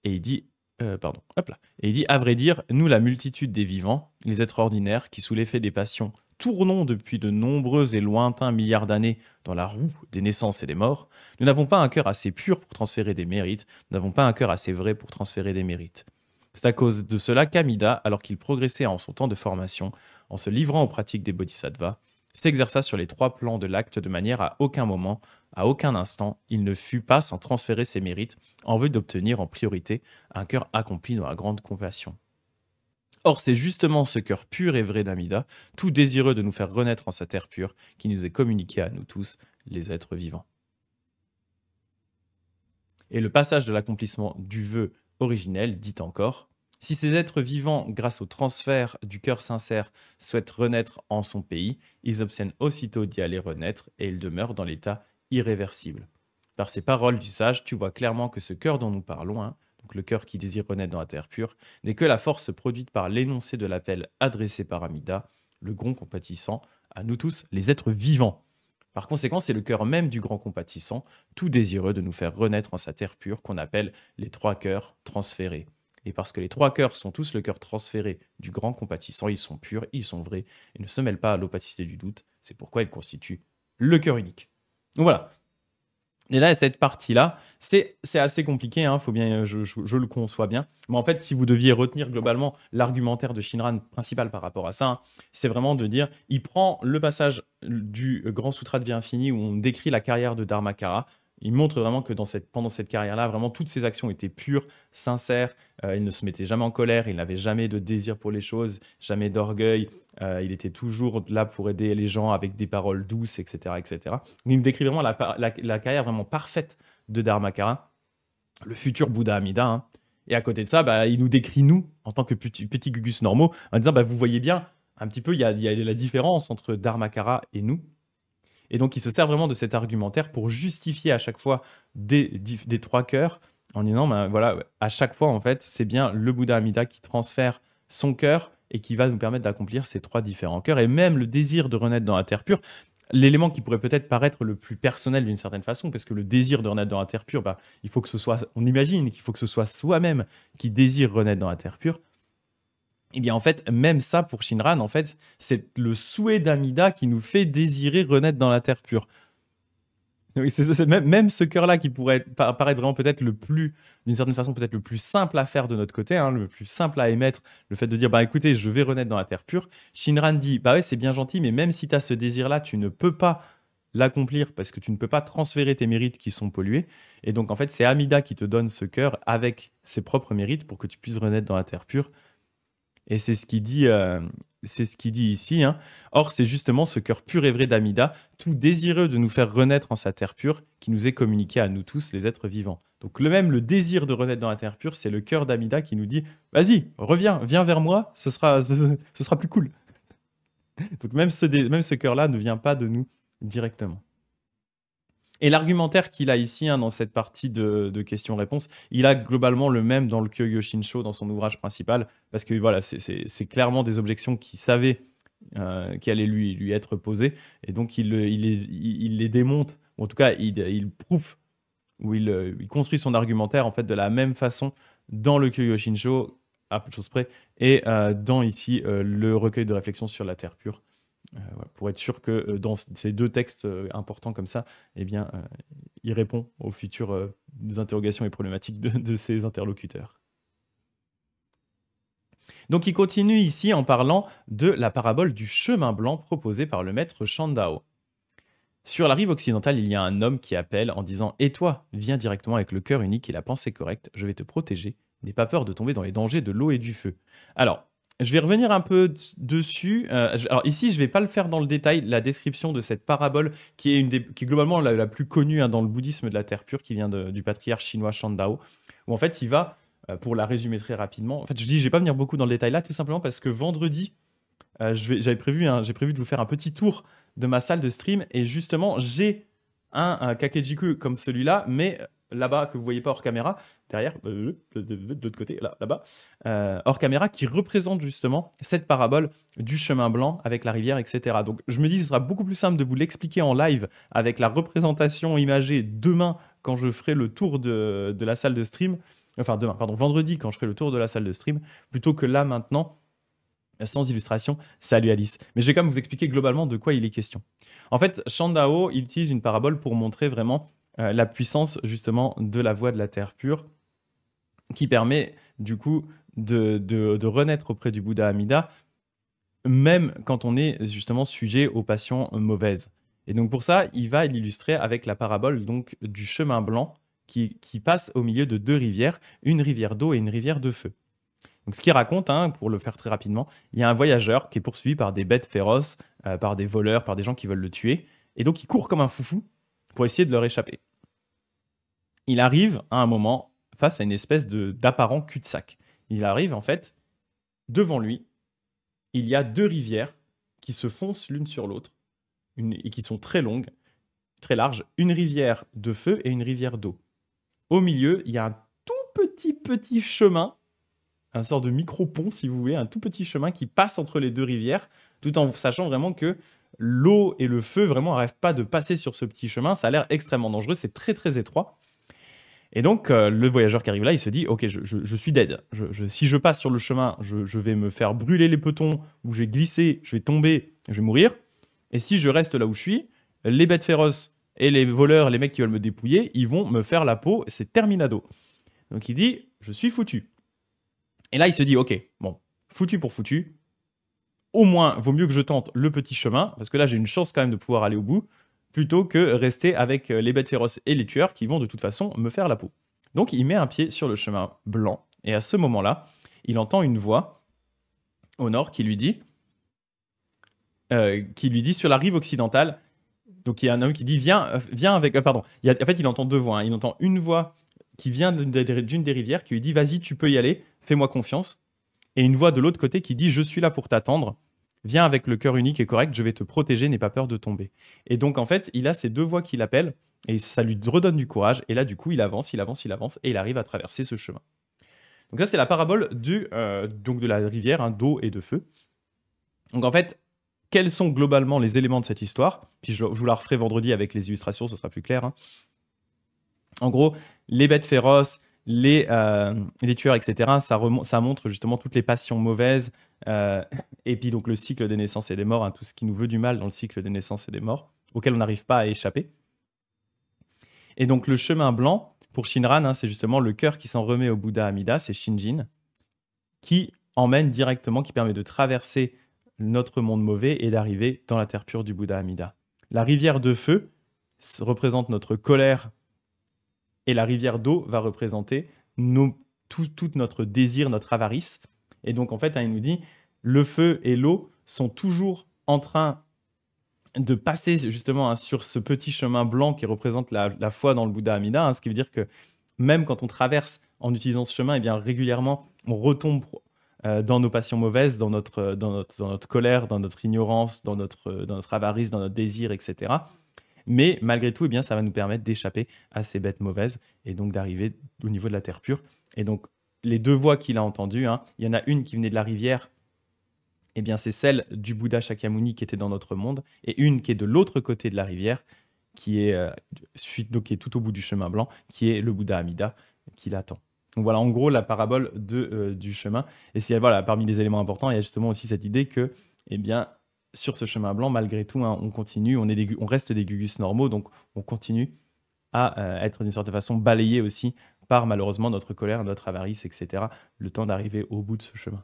et il dit euh, pardon, hop là. Et il dit À vrai dire, nous, la multitude des vivants, les êtres ordinaires, qui sous l'effet des passions tournons depuis de nombreux et lointains milliards d'années dans la roue des naissances et des morts, nous n'avons pas un cœur assez pur pour transférer des mérites, nous n'avons pas un cœur assez vrai pour transférer des mérites. C'est à cause de cela qu'Amida, alors qu'il progressait en son temps de formation, en se livrant aux pratiques des bodhisattvas, s'exerça sur les trois plans de l'acte de manière à aucun moment à aucun instant, il ne fut pas sans transférer ses mérites en vue d'obtenir en priorité un cœur accompli dans la grande compassion. Or, c'est justement ce cœur pur et vrai d'Amida, tout désireux de nous faire renaître en sa terre pure, qui nous est communiqué à nous tous, les êtres vivants. Et le passage de l'accomplissement du vœu originel dit encore si ces êtres vivants, grâce au transfert du cœur sincère, souhaitent renaître en son pays, ils obtiennent aussitôt d'y aller renaître et ils demeurent dans l'état irréversible. Par ces paroles du sage, tu vois clairement que ce cœur dont nous parlons, hein, donc le cœur qui désire renaître dans la terre pure, n'est que la force produite par l'énoncé de l'appel adressé par Amida, le grand compatissant, à nous tous, les êtres vivants. Par conséquent, c'est le cœur même du grand compatissant, tout désireux de nous faire renaître en sa terre pure, qu'on appelle les trois cœurs transférés. Et parce que les trois cœurs sont tous le cœur transféré du grand compatissant, ils sont purs, ils sont vrais, et ne se mêlent pas à l'opacité du doute, c'est pourquoi ils constituent le cœur unique. Donc voilà. Et là, cette partie-là, c'est assez compliqué, hein, faut bien, je, le conçois bien. Mais en fait, si vous deviez retenir globalement l'argumentaire de Shinran principal par rapport à ça, c'est vraiment de dire, il prend le passage du Grand Sutra de Vie Infini où on décrit la carrière de Dharmakara, il montre vraiment que pendant cette carrière-là, vraiment toutes ses actions étaient pures, sincères. Euh, il ne se mettait jamais en colère, il n'avait jamais de désir pour les choses, jamais d'orgueil. Euh, il était toujours là pour aider les gens avec des paroles douces, etc., etc. Il me décrit vraiment la, carrière vraiment parfaite de Dharmakara, le futur Bouddha Amida. Hein. Et à côté de ça, bah, il nous décrit nous en tant que petits petit gugus normaux en disant bah, vous voyez bien un petit peu il y, y a, la différence entre Dharmakara et nous. Et donc, il se sert vraiment de cet argumentaire pour justifier à chaque fois des, trois cœurs en disant, ben, voilà, à chaque fois, en fait, c'est bien le Bouddha Amida qui transfère son cœur et qui va nous permettre d'accomplir ces trois différents cœurs et même le désir de renaître dans la terre pure. L'élément qui pourrait peut-être paraître le plus personnel d'une certaine façon, parce que le désir de renaître dans la terre pure, bah, il faut que ce soit, on imagine qu'il faut que ce soit soi-même qui désire renaître dans la terre pure. Et eh bien en fait, même ça pour Shinran, en fait, c'est le souhait d'Amida qui nous fait désirer renaître dans la terre pure. c'est même, même, ce cœur-là qui pourrait paraître vraiment peut-être le plus, d'une certaine façon, peut-être le plus simple à faire de notre côté, hein, le plus simple à émettre, le fait de dire, bah écoutez, je vais renaître dans la terre pure. Shinran dit, bah ouais, c'est bien gentil, mais même si tu as ce désir-là, tu ne peux pas l'accomplir parce que tu ne peux pas transférer tes mérites qui sont pollués. Et donc, en fait, c'est Amida qui te donne ce cœur avec ses propres mérites pour que tu puisses renaître dans la terre pure. Et c'est ce qu'il dit, euh, ce dit ici. Hein. Or, c'est justement ce cœur pur et vrai d'Amida, tout désireux de nous faire renaître en sa terre pure, qui nous est communiqué à nous tous, les êtres vivants. Donc le même, le désir de renaître dans la terre pure, c'est le cœur d'Amida qui nous dit « Vas-y, reviens, viens vers moi, ce sera, [LAUGHS] sera plus cool. » Donc même ce, même ce cœur-là ne vient pas de nous directement. Et l'argumentaire qu'il a ici, hein, dans cette partie de, questions-réponses, il a globalement le même dans le Kyo Shinsho, dans son ouvrage principal, parce que voilà, c'est clairement des objections qu'il savait euh, qui allaient lui, lui être posées, et donc il, les, il les démonte, en tout cas, il, il prouve, ou euh, il, construit son argumentaire, en fait, de la même façon dans le Kyo Shinsho, à peu de choses près, et euh, dans ici, euh, le recueil de réflexions sur la Terre pure, euh, pour être sûr que euh, dans ces deux textes euh, importants comme ça, eh bien, il répond aux futures interrogations et problématiques de, ses interlocuteurs. Donc il continue ici en parlant de la parabole du chemin blanc proposée par le maître Shandao. Sur la rive occidentale, il y a un homme qui appelle en disant Et toi, viens directement avec le cœur unique et la pensée correcte, je vais te protéger, n'aie pas peur de tomber dans les dangers de l'eau et du feu. Alors, je vais revenir un peu dessus. Euh, alors ici, je ne vais pas le faire dans le détail, la description de cette parabole, qui est, une des, globalement la, plus connue hein, dans le bouddhisme de la Terre pure, qui vient du patriarche chinois Shandao, où en fait, il va, euh, pour la résumer très rapidement, en fait, je dis, je ne vais pas venir beaucoup dans le détail là, tout simplement parce que vendredi, euh, j'avais prévu, hein, j'ai prévu de vous faire un petit tour de ma salle de stream, et justement, j'ai un, un kakejiku comme celui-là, mais là-bas que vous voyez pas hors caméra, derrière, euh, euh, de, l'autre côté, là, là-bas, euh, hors caméra, qui représente justement cette parabole du chemin blanc avec la rivière, etc. Donc je me dis, ce sera beaucoup plus simple de vous l'expliquer en live avec la représentation imagée demain quand je ferai le tour de, de la salle de stream, enfin demain, pardon, vendredi quand je ferai le tour de la salle de stream, plutôt que là maintenant sans illustration. Salut Alice. Mais je vais quand même vous expliquer globalement de quoi il est question. En fait, Shandao, utilise une parabole pour montrer vraiment euh, la puissance justement de la voix de la terre pure, qui permet du coup de, renaître auprès du Bouddha Amida, même quand on est justement sujet aux passions mauvaises. Et donc pour ça, il va l'illustrer avec la parabole donc du chemin blanc qui, passe au milieu de deux rivières, une rivière d'eau et une rivière de feu. Donc ce qu'il raconte, hein, pour le faire très rapidement, il y a un voyageur qui est poursuivi par des bêtes féroces, euh, par des voleurs, par des gens qui veulent le tuer, et donc il court comme un foufou pour essayer de leur échapper il arrive à un moment face à une espèce d'apparent cul-de-sac. Il arrive en fait, devant lui, il y a deux rivières qui se foncent l'une sur l'autre et qui sont très longues, très larges, une rivière de feu et une rivière d'eau. Au milieu, il y a un tout petit petit chemin, un sort de micro-pont si vous voulez, un tout petit chemin qui passe entre les deux rivières, tout en sachant vraiment que l'eau et le feu vraiment n'arrivent pas de passer sur ce petit chemin, ça a l'air extrêmement dangereux, c'est très très étroit. Et donc, euh, le voyageur qui arrive là, il se dit Ok, je, suis dead. si je passe sur le chemin, je, vais me faire brûler les petons, ou je vais glisser, je vais tomber, je vais mourir. Et si je reste là où je suis, les bêtes féroces et les voleurs, les mecs qui veulent me dépouiller, ils vont me faire la peau, c'est terminado. Donc il dit Je suis foutu. Et là, il se dit Ok, bon, foutu pour foutu. Au moins, vaut mieux que je tente le petit chemin, parce que là, j'ai une chance quand même de pouvoir aller au bout plutôt que rester avec euh, les bêtes féroces et les tueurs qui vont de toute façon me faire la peau. Donc il met un pied sur le chemin blanc, et à ce moment-là, il entend une voix au nord qui lui dit, euh, qui lui dit sur la rive occidentale, donc il y a un homme qui dit viens, euh, avec, pardon, il en fait il entend deux voix, hein. il entend une voix qui vient d'une des rivières qui lui dit vas-y tu peux y aller, fais-moi confiance, et une voix de l'autre côté qui dit je suis là pour t'attendre, viens avec le cœur unique et correct, je vais te protéger, n'aie pas peur de tomber. Et donc, en fait, il a ces deux voix qui l'appellent et ça lui redonne du courage. Et là, du coup, il avance, il avance, il avance et il arrive à traverser ce chemin. Donc, ça, c'est la parabole du, euh, donc de la rivière hein, d'eau et de feu. Donc, en fait, quels sont globalement les éléments de cette histoire Puis, je, vous la referai vendredi avec les illustrations, ce sera plus clair. Hein. En gros, les bêtes féroces, euh, les, tueurs, etc., ça, ça montre justement toutes les passions mauvaises, euh, et puis donc le cycle des naissances et des morts, hein, tout ce qui nous veut du mal dans le cycle des naissances et des morts, auquel on n'arrive pas à échapper. Et donc le chemin blanc, pour Shinran, hein, c'est justement le cœur qui s'en remet au Bouddha Amida, c'est Shinjin, qui emmène directement, qui permet de traverser notre monde mauvais et d'arriver dans la terre pure du Bouddha Amida. La rivière de feu représente notre colère et la rivière d'eau va représenter tout, notre désir, notre avarice. Et donc, en fait, hein, il nous dit, le feu et l'eau sont toujours en train de passer justement hein, sur ce petit chemin blanc qui représente la, foi dans le Bouddha Amida, hein, ce qui veut dire que même quand on traverse en utilisant ce chemin, eh bien régulièrement, on retombe euh, dans nos passions mauvaises, dans notre, colère, dans notre ignorance, dans notre, dans notre avarice, dans notre désir, etc. Mais malgré tout, eh bien, ça va nous permettre d'échapper à ces bêtes mauvaises et donc d'arriver au niveau de la terre pure. Et donc, les deux voix qu'il a entendues, hein, il y en a une qui venait de la rivière, eh bien, c'est celle du Bouddha Shakyamuni qui était dans notre monde, et une qui est de l'autre côté de la rivière, qui est, euh, donc, qui est tout au bout du chemin blanc, qui est le Bouddha Amida qui l'attend. Donc voilà, en gros, la parabole de, euh, du chemin. Et si, voilà, parmi les éléments importants, il y a justement aussi cette idée que, eh bien, sur ce chemin blanc, malgré tout, hein, on continue, on, est on reste des gugus normaux, donc on continue à euh, être d'une de façon balayé aussi par malheureusement notre colère, notre avarice, etc. Le temps d'arriver au bout de ce chemin.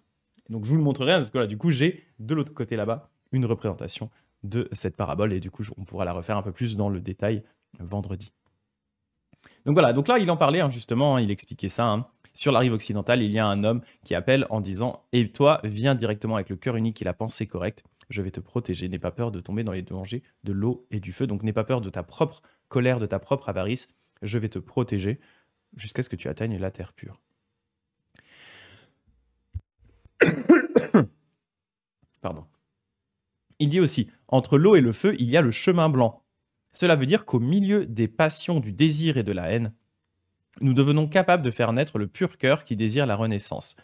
Donc je vous le montrerai hein, parce que là, du coup, j'ai de l'autre côté là-bas une représentation de cette parabole et du coup, on pourra la refaire un peu plus dans le détail vendredi. Donc voilà, donc là, il en parlait hein, justement, il expliquait ça. Sur la rive occidentale, il y a un homme qui appelle en disant Et toi, viens directement avec le cœur unique et la pensée correcte je vais te protéger. N'aie pas peur de tomber dans les dangers de l'eau et du feu. Donc n'aie pas peur de ta propre colère, de ta propre avarice. Je vais te protéger jusqu'à ce que tu atteignes la terre pure. [COUGHS] Pardon. Il dit aussi, entre l'eau et le feu, il y a le chemin blanc. Cela veut dire qu'au milieu des passions du désir et de la haine, nous devenons capables de faire naître le pur cœur qui désire la renaissance.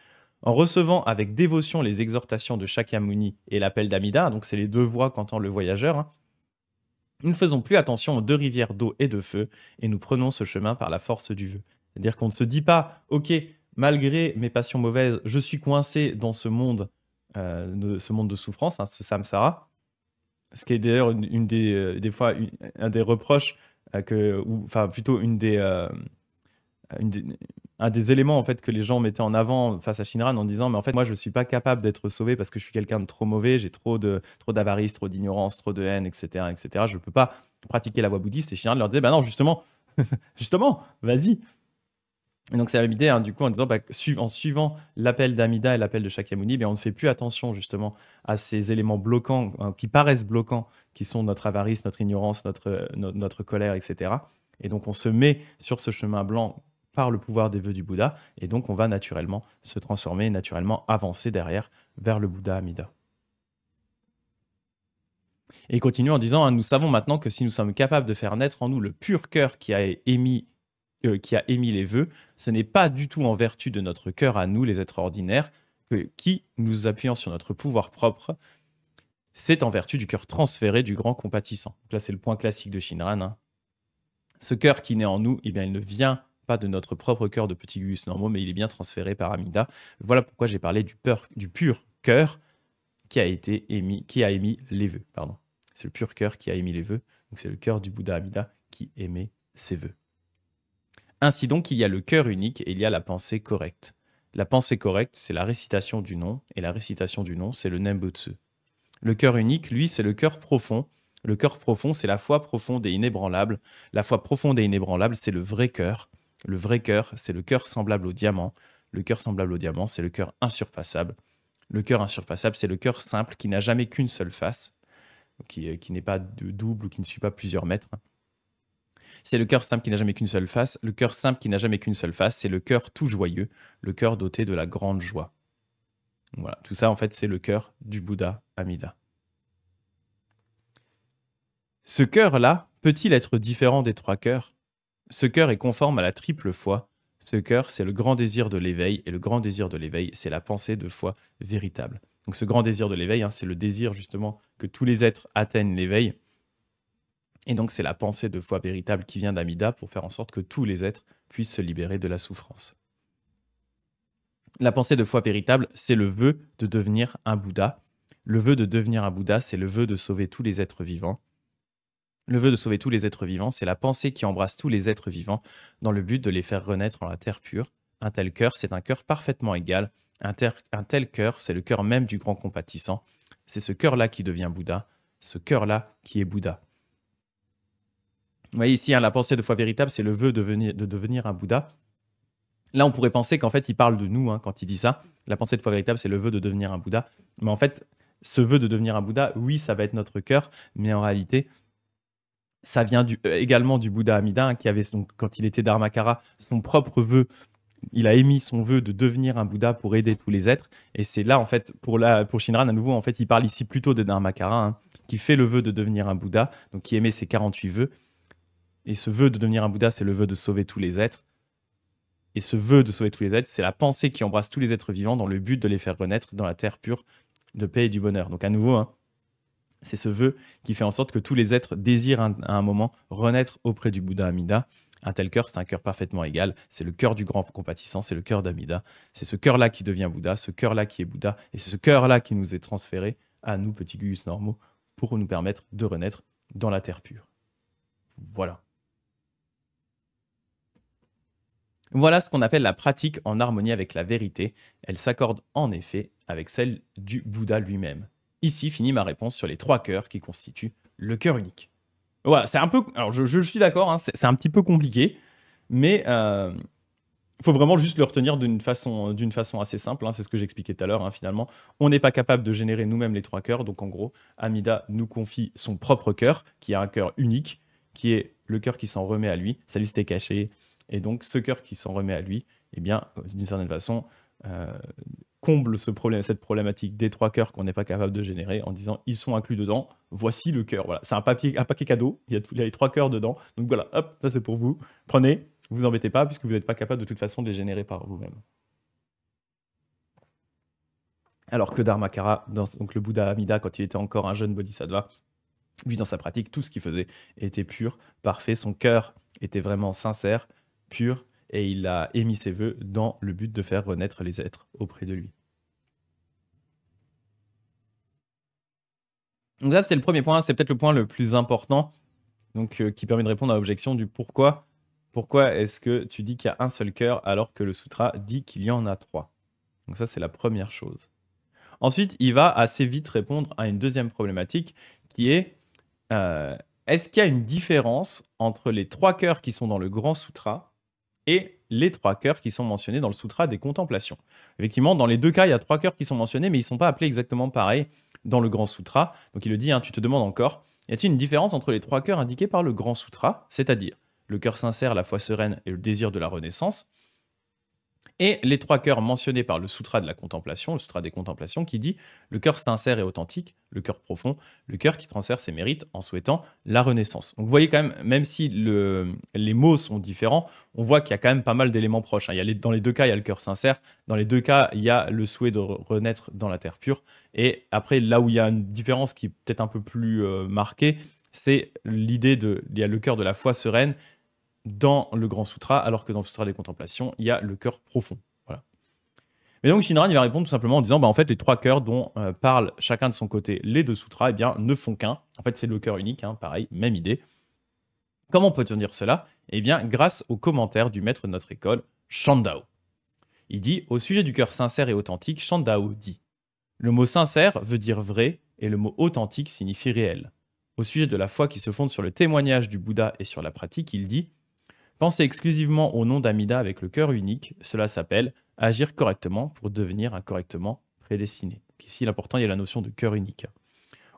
En recevant avec dévotion les exhortations de Shakyamuni et l'appel d'Amida, donc c'est les deux voix qu'entend le voyageur, hein, nous ne faisons plus attention aux deux rivières d'eau et de feu, et nous prenons ce chemin par la force du vœu. C'est-à-dire qu'on ne se dit pas, ok, malgré mes passions mauvaises, je suis coincé dans ce monde, euh, de, ce monde de souffrance, hein, ce samsara. Ce qui est d'ailleurs une, euh, des, fois un des reproches euh, que, enfin plutôt une des, un des éléments en fait que les gens mettaient en avant face à Shinran en disant mais en fait moi je suis pas capable d'être sauvé parce que je suis quelqu'un de trop mauvais, j'ai trop de trop d'avarice, trop d'ignorance, trop de haine, etc., etc. Je peux pas pratiquer la voie bouddhiste. Et Shinran leur disait bah non justement, [LAUGHS] justement, vas-y. Et donc c'est la même idée du coup en disant bah, en suivant l'appel d'Amida et l'appel de Shakyamuni, bah, on ne fait plus attention justement à ces éléments bloquants euh, qui paraissent bloquants, qui sont notre avarice, notre ignorance, notre, euh, notre, notre colère, etc. Et donc on se met sur ce chemin blanc par le pouvoir des vœux du Bouddha, et donc on va naturellement se transformer, naturellement avancer derrière vers le Bouddha Amida. Et continue en disant, hein, nous savons maintenant que si nous sommes capables de faire naître en nous le pur cœur qui a émis euh, qui a émis les vœux, ce n'est pas du tout en vertu de notre cœur à nous, les êtres ordinaires, que, qui, nous appuyant sur notre pouvoir propre, c'est en vertu du cœur transféré du grand compatissant. là, c'est le point classique de Shinran. Hein. Ce cœur qui naît en nous, eh bien, il ne vient pas de notre propre cœur de petit gus normaux, mais il est bien transféré par Amida. Voilà pourquoi j'ai parlé du, peur, du pur cœur qui a été émis, qui a émis les vœux. Pardon. C'est le pur cœur qui a émis les vœux. Donc c'est le cœur du Bouddha Amida qui émet ses vœux. Ainsi donc, il y a le cœur unique et il y a la pensée correcte. La pensée correcte, c'est la récitation du nom, et la récitation du nom, c'est le Nembutsu. Le cœur unique, lui, c'est le cœur profond. Le cœur profond, c'est la foi profonde et inébranlable. La foi profonde et inébranlable, c'est le vrai cœur. Le vrai cœur, c'est le cœur semblable au diamant. Le cœur semblable au diamant, c'est le cœur insurpassable. Le cœur insurpassable, c'est le cœur simple qui n'a jamais qu'une seule face, euh, qui, n'est pas de double ou qui ne suit pas plusieurs mètres. C'est le cœur simple qui n'a jamais qu'une seule face. Le cœur simple qui n'a jamais qu'une seule face, c'est le cœur tout joyeux, le cœur doté de la grande joie. Voilà, tout ça en fait, c'est le cœur du Bouddha Amida. Ce cœur-là peut-il être différent des trois cœurs ce cœur est conforme à la triple foi. Ce cœur, c'est le grand désir de l'éveil, et le grand désir de l'éveil, c'est la pensée de foi véritable. Donc ce grand désir de l'éveil, hein, c'est le désir justement que tous les êtres atteignent l'éveil. Et donc c'est la pensée de foi véritable qui vient d'Amida pour faire en sorte que tous les êtres puissent se libérer de la souffrance. La pensée de foi véritable, c'est le vœu de devenir un Bouddha. Le vœu de devenir un Bouddha, c'est le vœu de sauver tous les êtres vivants. Le vœu de sauver tous les êtres vivants, c'est la pensée qui embrasse tous les êtres vivants dans le but de les faire renaître en la terre pure. Un tel cœur, c'est un cœur parfaitement égal. Un, tel cœur, c'est le cœur même du grand compatissant. C'est ce cœur-là qui devient Bouddha, ce cœur-là qui est Bouddha. Vous voyez ici, hein, la pensée de foi véritable, c'est le vœu de, devenir un Bouddha. Là, on pourrait penser qu'en fait, il parle de nous hein, quand il dit ça. La pensée de foi véritable, c'est le vœu de devenir un Bouddha. Mais en fait, ce vœu de devenir un Bouddha, oui, ça va être notre cœur, mais en réalité, ça vient du, euh, également du Bouddha Amida, hein, qui avait, donc, quand il était Dharmakara, son propre vœu. Il a émis son vœu de devenir un Bouddha pour aider tous les êtres. Et c'est là, en fait, pour, la, pour Shinran, à nouveau, en fait, il parle ici plutôt de Dharmakara, hein, qui fait le vœu de devenir un Bouddha, donc qui émet ses 48 vœux. Et ce vœu de devenir un Bouddha, c'est le vœu de sauver tous les êtres. Et ce vœu de sauver tous les êtres, c'est la pensée qui embrasse tous les êtres vivants dans le but de les faire renaître dans la terre pure de paix et du bonheur. Donc à nouveau, hein, c'est ce vœu qui fait en sorte que tous les êtres désirent à un moment renaître auprès du Bouddha Amida. Un tel cœur, c'est un cœur parfaitement égal. C'est le cœur du grand compatissant, c'est le cœur d'Amida. C'est ce cœur-là qui devient Bouddha, ce cœur-là qui est Bouddha, et c'est ce cœur-là qui nous est transféré à nous, petits Guius normaux, pour nous permettre de renaître dans la terre pure. Voilà. Voilà ce qu'on appelle la pratique en harmonie avec la vérité. Elle s'accorde en effet avec celle du Bouddha lui-même. Ici finit ma réponse sur les trois cœurs qui constituent le cœur unique. Voilà, c'est un peu. Alors je, suis d'accord, hein, c'est un petit peu compliqué, mais il euh, faut vraiment juste le retenir d'une façon, d'une façon assez simple. Hein, c'est ce que j'expliquais tout à l'heure. Hein, finalement, on n'est pas capable de générer nous-mêmes les trois cœurs. Donc en gros, Amida nous confie son propre cœur, qui a un cœur unique, qui est le cœur qui s'en remet à lui. Ça lui s'était caché, et donc ce cœur qui s'en remet à lui, eh bien, d'une certaine façon, euh, comble ce problème, cette problématique des trois cœurs qu'on n'est pas capable de générer en disant ils sont inclus dedans, voici le cœur. Voilà, c'est un, un paquet cadeau, il y, a les trois cœurs dedans. Donc voilà, hop, ça c'est pour vous. Prenez, vous embêtez pas puisque vous n'êtes pas capable de toute façon de les générer par vous-même. Alors que Dharmakara, dans, donc le Bouddha Amida, quand il était encore un jeune bodhisattva, lui dans sa pratique, tout ce qu'il faisait était pur, parfait, son cœur était vraiment sincère, pur, et il a émis ses voeux dans le but de faire renaître les êtres auprès de lui. Donc ça, c'était le premier point, c'est peut-être le point le plus important, donc euh, qui permet de répondre à l'objection du pourquoi. Pourquoi est-ce que tu dis qu'il y a un seul cœur alors que le sutra dit qu'il y en a trois Donc ça, c'est la première chose. Ensuite, il va assez vite répondre à une deuxième problématique qui est euh, est-ce qu'il y a une différence entre les trois cœurs qui sont dans le grand sutra et les trois cœurs qui sont mentionnés dans le sutra des contemplations Effectivement, dans les deux cas, il y a trois cœurs qui sont mentionnés, mais ils ne sont pas appelés exactement pareils, dans le Grand Sutra. Donc il le dit, hein, tu te demandes encore, y a-t-il une différence entre les trois cœurs indiqués par le Grand Sutra, c'est-à-dire le cœur sincère, la foi sereine et le désir de la renaissance et les trois cœurs mentionnés par le Sutra de la Contemplation, le Sutra des Contemplations, qui dit le cœur sincère et authentique, le cœur profond, le cœur qui transfère ses mérites en souhaitant la renaissance. Donc vous voyez quand même, même si les mots sont différents, on voit qu'il y a quand même pas mal d'éléments proches. Hein. Il y dans les deux cas, il y a le cœur sincère, dans les deux cas, il y a le souhait de renaître dans la terre pure. Et après, là où il y a une différence qui est peut-être un peu plus euh, marquée, c'est l'idée de, il y a le cœur de la foi sereine dans le Grand Sutra, alors que dans le Sutra des Contemplations, il y a le cœur profond. Voilà. Mais donc Shinran, il va répondre tout simplement en disant, bah, en fait, les trois cœurs dont parle euh, parlent chacun de son côté les deux sutras, eh bien, ne font qu'un. En fait, c'est le cœur unique, hein, pareil, même idée. Comment peut-on dire cela Eh bien, grâce aux commentaires du maître de notre école, Shandao. Il dit, au sujet du cœur sincère et authentique, Shandao dit, le mot sincère veut dire vrai et le mot authentique signifie réel. Au sujet de la foi qui se fonde sur le témoignage du Bouddha et sur la pratique, il dit Penser exclusivement au nom d'Amida avec le cœur unique, cela s'appelle agir correctement pour devenir incorrectement prédestiné. ici, l'important, il y a la notion de cœur unique.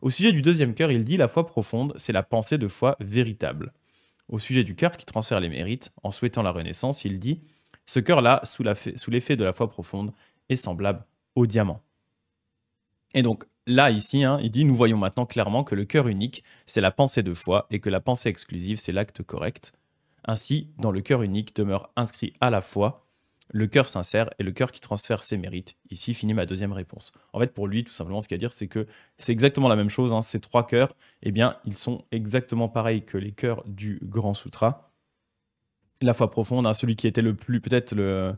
Au sujet du deuxième cœur, il dit la foi profonde, c'est la pensée de foi véritable. Au sujet du cœur qui transfère les mérites, en souhaitant la renaissance, il dit ce cœur-là, sous l'effet de la foi profonde, est semblable au diamant. Et donc là, ici, hein, il dit nous voyons maintenant clairement que le cœur unique, c'est la pensée de foi et que la pensée exclusive, c'est l'acte correct. Ainsi, dans le cœur unique demeure inscrit à la fois le cœur sincère et le cœur qui transfère ses mérites. Ici finit ma deuxième réponse. En fait, pour lui, tout simplement, ce qu'il y a à dire, c'est que c'est exactement la même chose. Hein, ces trois cœurs, eh bien, ils sont exactement pareils que les cœurs du Grand Sutra. La foi profonde, hein, celui qui était le plus, peut-être le,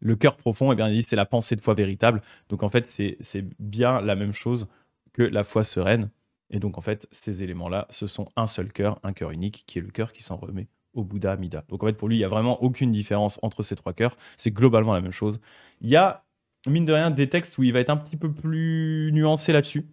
le cœur profond, eh bien, il dit c'est la pensée de foi véritable. Donc, en fait, c'est bien la même chose que la foi sereine. Et donc, en fait, ces éléments-là, ce sont un seul cœur, un cœur unique, qui est le cœur qui s'en remet au Bouddha Amida. Donc en fait, pour lui, il n'y a vraiment aucune différence entre ces trois cœurs. C'est globalement la même chose. Il y a, mine de rien, des textes où il va être un petit peu plus nuancé là-dessus.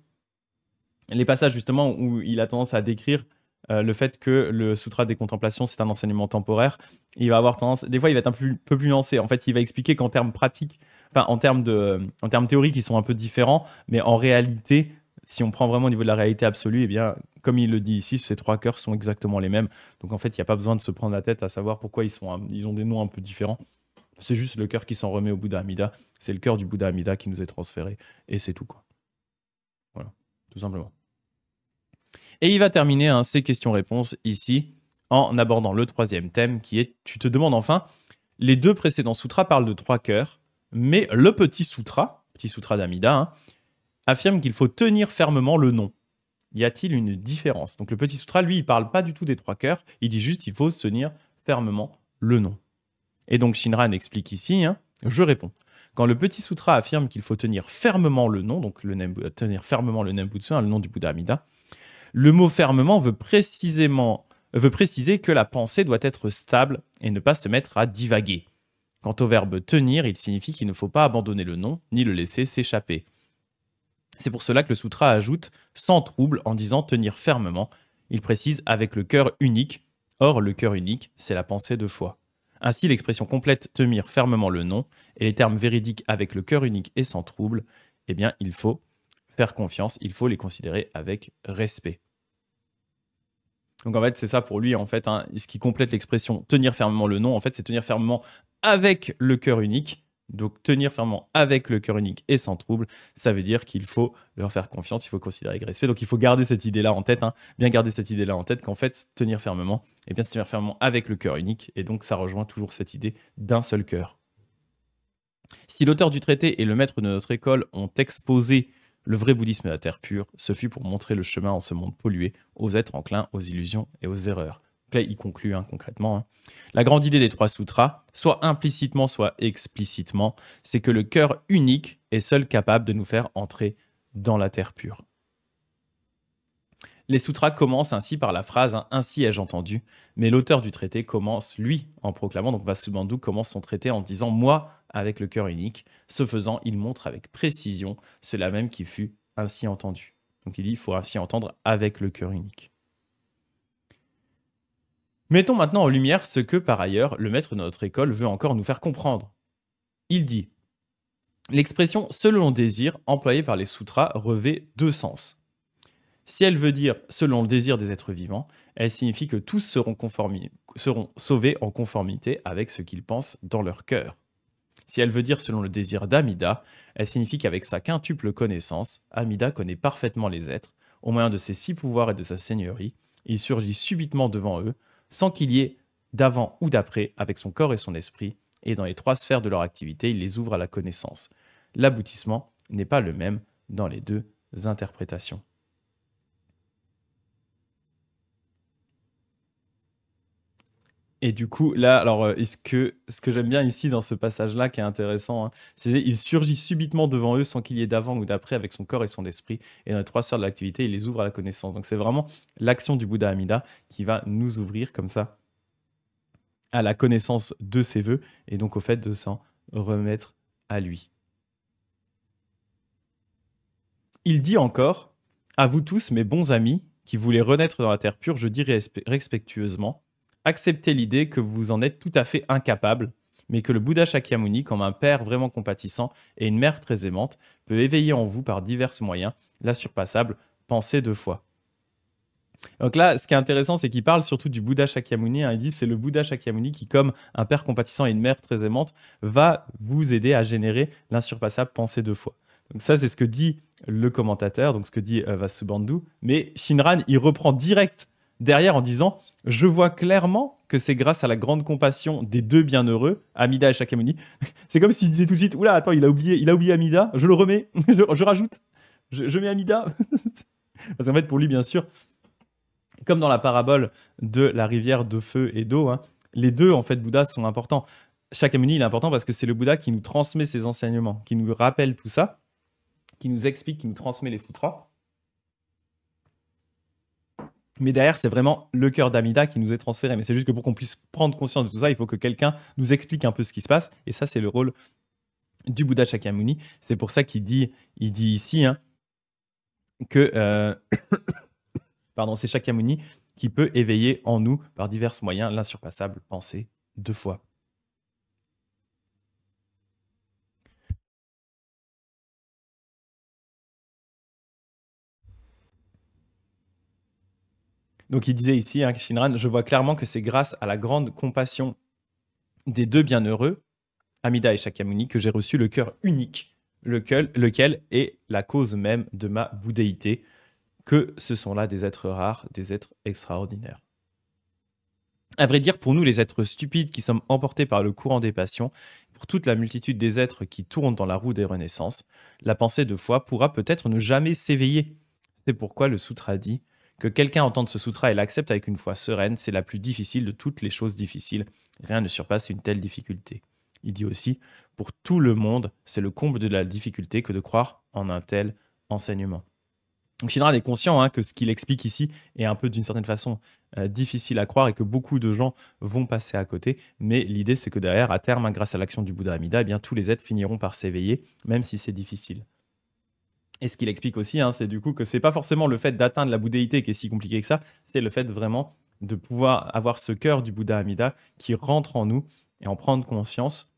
Les passages, justement, où il a tendance à décrire euh, le fait que le Sutra des Contemplations, c'est un enseignement temporaire. Il va avoir tendance, des fois, il va être un peu plus nuancé. En fait, il va expliquer qu'en termes pratiques, enfin, en termes, de, en termes théoriques, ils sont un peu différents, mais en réalité, si on prend vraiment au niveau de la réalité absolue, eh bien, comme il le dit ici, ces trois cœurs sont exactement les mêmes. Donc en fait, il n'y a pas besoin de se prendre la tête à savoir pourquoi ils, sont, ils ont des noms un peu différents. C'est juste le cœur qui s'en remet au Bouddha Amida. C'est le cœur du Bouddha Amida qui nous est transféré. Et c'est tout, quoi. Voilà, tout simplement. Et il va terminer hein, ses ces questions-réponses ici en abordant le troisième thème qui est Tu te demandes enfin, les deux précédents sutras parlent de trois cœurs, mais le petit sutra, petit sutra d'Amida, hein, affirme qu'il faut tenir fermement le nom. Y a-t-il une différence Donc le petit sutra, lui, il parle pas du tout des trois cœurs, il dit juste qu'il faut tenir fermement le nom. Et donc Shinran explique ici, hein, je réponds. Quand le petit sutra affirme qu'il faut tenir fermement le nom, donc le euh, tenir fermement le Nembutsu, hein, le nom du Bouddha Amida, le mot fermement veut précisément veut préciser que la pensée doit être stable et ne pas se mettre à divaguer. Quant au verbe tenir, il signifie qu'il ne faut pas abandonner le nom ni le laisser s'échapper. C'est pour cela que le sutra ajoute sans trouble en disant tenir fermement. Il précise avec le cœur unique. Or, le cœur unique, c'est la pensée de foi. Ainsi, l'expression complète tenir fermement le nom et les termes véridiques avec le cœur unique et sans trouble, eh bien, il faut faire confiance, il faut les considérer avec respect. Donc en fait, c'est ça pour lui, en fait, hein. ce qui complète l'expression tenir fermement le nom, en fait, c'est tenir fermement avec le cœur unique donc tenir fermement avec le cœur unique et sans trouble, ça veut dire qu'il faut leur faire confiance, il faut considérer avec respect. Donc il faut garder cette idée-là en tête, hein. bien garder cette idée-là en tête qu'en fait, tenir fermement, et eh bien tenir fermement avec le cœur unique, et donc ça rejoint toujours cette idée d'un seul cœur. Si l'auteur du traité et le maître de notre école ont exposé le vrai bouddhisme à la terre pure, ce fut pour montrer le chemin en ce monde pollué aux êtres enclins aux illusions et aux erreurs là, il conclut hein, concrètement. Hein. La grande idée des trois sutras, soit implicitement, soit explicitement, c'est que le cœur unique est seul capable de nous faire entrer dans la terre pure. Les sutras commencent ainsi par la phrase hein, Ainsi ai-je entendu, mais l'auteur du traité commence, lui, en proclamant, donc Vasubandhu commence son traité en disant Moi, avec le cœur unique. Ce faisant, il montre avec précision cela même qui fut ainsi entendu. Donc il dit Il faut ainsi entendre avec le cœur unique. Mettons maintenant en lumière ce que, par ailleurs, le maître de notre école veut encore nous faire comprendre. Il dit L'expression selon le désir, employée par les sutras, revêt deux sens. Si elle veut dire selon le désir des êtres vivants, elle signifie que tous seront, seront sauvés en conformité avec ce qu'ils pensent dans leur cœur. Si elle veut dire selon le désir d'Amida, elle signifie qu'avec sa quintuple connaissance, Amida connaît parfaitement les êtres, au moyen de ses six pouvoirs et de sa seigneurie, il surgit subitement devant eux, sans qu'il y ait d'avant ou d'après avec son corps et son esprit, et dans les trois sphères de leur activité, il les ouvre à la connaissance. L'aboutissement n'est pas le même dans les deux interprétations. Et du coup, là, alors, euh, ce que, j'aime bien ici dans ce passage-là qui est intéressant, hein, c'est qu'il surgit subitement devant eux sans qu'il y ait d'avant ou d'après avec son corps et son esprit. Et dans les trois soeurs de l'activité, il les ouvre à la connaissance. Donc, c'est vraiment l'action du Bouddha Amida qui va nous ouvrir comme ça à la connaissance de ses voeux et donc au fait de s'en remettre à lui. Il dit encore À vous tous, mes bons amis, qui voulez renaître dans la terre pure, je dis respectueusement Acceptez l'idée que vous en êtes tout à fait incapable, mais que le Bouddha Shakyamuni, comme un père vraiment compatissant et une mère très aimante, peut éveiller en vous par divers moyens la surpassable pensée de foi. Donc là, ce qui est intéressant, c'est qu'il parle surtout du Bouddha Shakyamuni. Hein. il dit c'est le Bouddha Shakyamuni qui, comme un père compatissant et une mère très aimante, va vous aider à générer l'insurpassable pensée de foi. Donc ça, c'est ce que dit le commentateur, donc ce que dit euh, Vasubandhu. Mais Shinran, il reprend direct derrière en disant Je vois clairement que c'est grâce à la grande compassion des deux bienheureux, Amida et Shakyamuni. [LAUGHS] c'est comme s'il disait tout de suite Oula, attends, il a oublié, il a oublié Amida, je le remets, [LAUGHS] je, rajoute, je, mets Amida. [LAUGHS] Parce qu'en fait, pour lui, bien sûr, comme dans la parabole de la rivière de feu et d'eau, hein, les deux, en fait, Bouddha sont importants. Shakyamuni, il est important parce que c'est le Bouddha qui nous transmet ses enseignements, qui nous rappelle tout ça, qui nous explique, qui nous transmet les sutras. Mais derrière, c'est vraiment le cœur d'Amida qui nous est transféré. Mais c'est juste que pour qu'on puisse prendre conscience de tout ça, il faut que quelqu'un nous explique un peu ce qui se passe. Et ça, c'est le rôle du Bouddha Shakyamuni. C'est pour ça qu'il dit, il dit ici hein, que euh, [COUGHS] pardon, c'est Shakyamuni qui peut éveiller en nous par divers moyens l'insurpassable pensée deux fois. Donc il disait ici, hein, Shinran, je vois clairement que c'est grâce à la grande compassion des deux bienheureux, Amida et Shakyamuni, que j'ai reçu le cœur unique, lequel, lequel est la cause même de ma bouddhéité, que ce sont là des êtres rares, des êtres extraordinaires. À vrai dire, pour nous, les êtres stupides qui sommes emportés par le courant des passions, pour toute la multitude des êtres qui tournent dans la roue des renaissances, la pensée de foi pourra peut-être ne jamais s'éveiller. C'est pourquoi le Sutra dit que quelqu'un entende ce sutra et l'accepte avec une foi sereine, c'est la plus difficile de toutes les choses difficiles. Rien ne surpasse une telle difficulté. Il dit aussi, pour tout le monde, c'est le comble de la difficulté que de croire en un tel enseignement. Donc est conscient hein, que ce qu'il explique ici est un peu d'une certaine façon euh, difficile à croire et que beaucoup de gens vont passer à côté. Mais l'idée, c'est que derrière, à terme, hein, grâce à l'action du Bouddha Amida, eh bien, tous les êtres finiront par s'éveiller, même si c'est difficile. Et ce qu'il explique aussi, hein, c'est du coup que c'est pas forcément le fait d'atteindre la bouddhéité qui est si compliqué que ça, c'est le fait vraiment de pouvoir avoir ce cœur du Bouddha Amida qui rentre en nous et en prendre conscience.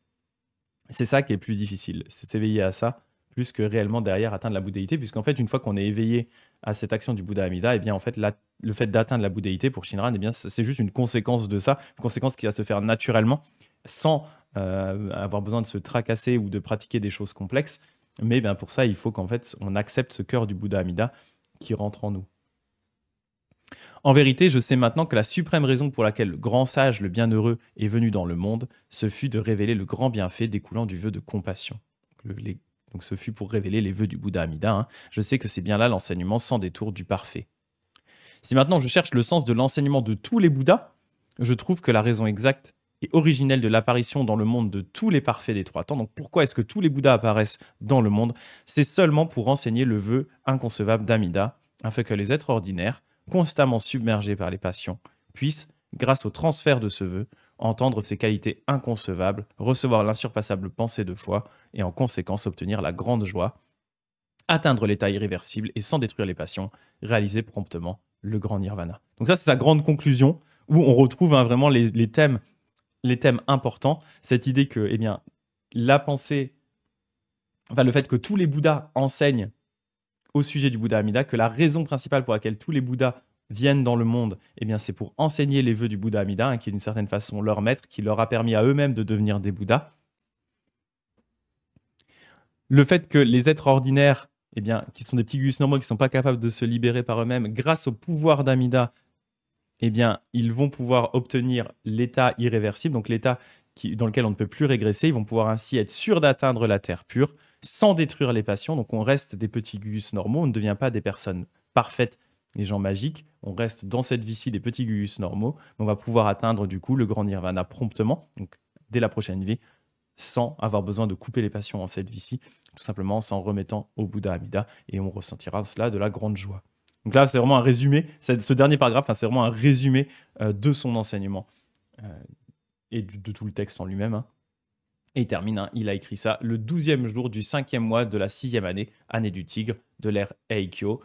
C'est ça qui est plus difficile, c'est s'éveiller à ça plus que réellement derrière atteindre la bouddhéité, puisqu'en fait, une fois qu'on est éveillé à cette action du Bouddha Amida, et eh bien en fait, le fait d'atteindre la bouddhéité pour Shinran, eh bien c'est juste une conséquence de ça, une conséquence qui va se faire naturellement, sans euh, avoir besoin de se tracasser ou de pratiquer des choses complexes. Mais ben, pour ça, il faut qu'en fait, on accepte ce cœur du Bouddha Amida qui rentre en nous. En vérité, je sais maintenant que la suprême raison pour laquelle le grand sage, le bienheureux, est venu dans le monde, ce fut de révéler le grand bienfait découlant du vœu de compassion. Donc ce fut pour révéler les vœux du Bouddha Amida. Hein. Je sais que c'est bien là l'enseignement sans détour du parfait. Si maintenant je cherche le sens de l'enseignement de tous les Bouddhas, je trouve que la raison exacte et originelle de l'apparition dans le monde de tous les parfaits des trois temps. Donc pourquoi est-ce que tous les Bouddhas apparaissent dans le monde C'est seulement pour enseigner le vœu inconcevable d'Amida, afin que les êtres ordinaires, constamment submergés par les passions, puissent, grâce au transfert de ce vœu, entendre ses qualités inconcevables, recevoir l'insurpassable pensée de foi, et en conséquence obtenir la grande joie, atteindre l'état irréversible et sans détruire les passions, réaliser promptement le grand nirvana. Donc ça, c'est sa grande conclusion, où on retrouve hein, vraiment les, thèmes les thèmes importants, cette idée que eh bien, la pensée, enfin le fait que tous les Bouddhas enseignent au sujet du Bouddha Amida, que la raison principale pour laquelle tous les Bouddhas viennent dans le monde, eh bien c'est pour enseigner les vœux du Bouddha Amida, hein, qui est d'une certaine façon leur maître, qui leur a permis à eux-mêmes de devenir des Bouddhas. Le fait que les êtres ordinaires, eh bien, qui sont des petits gus normaux, qui ne sont pas capables de se libérer par eux-mêmes, grâce au pouvoir d'Amida, eh bien, ils vont pouvoir obtenir l'état irréversible, donc l'état dans lequel on ne peut plus régresser. Ils vont pouvoir ainsi être sûrs d'atteindre la Terre pure sans détruire les passions, Donc, on reste des petits gugus normaux, on ne devient pas des personnes parfaites, des gens magiques. On reste dans cette vie-ci des petits gugus normaux. On va pouvoir atteindre du coup le grand nirvana promptement, donc dès la prochaine vie, sans avoir besoin de couper les passions en cette vie-ci, tout simplement s'en remettant au Bouddha Amida, et on ressentira cela de la grande joie. Donc là, c'est vraiment un résumé. Ce dernier paragraphe, c'est vraiment un résumé euh, de son enseignement euh, et de tout le texte en lui-même. Hein. Et il termine, hein. il a écrit ça le 12e jour du 5e mois de la sixième année, année du tigre, de l'ère Eikyo.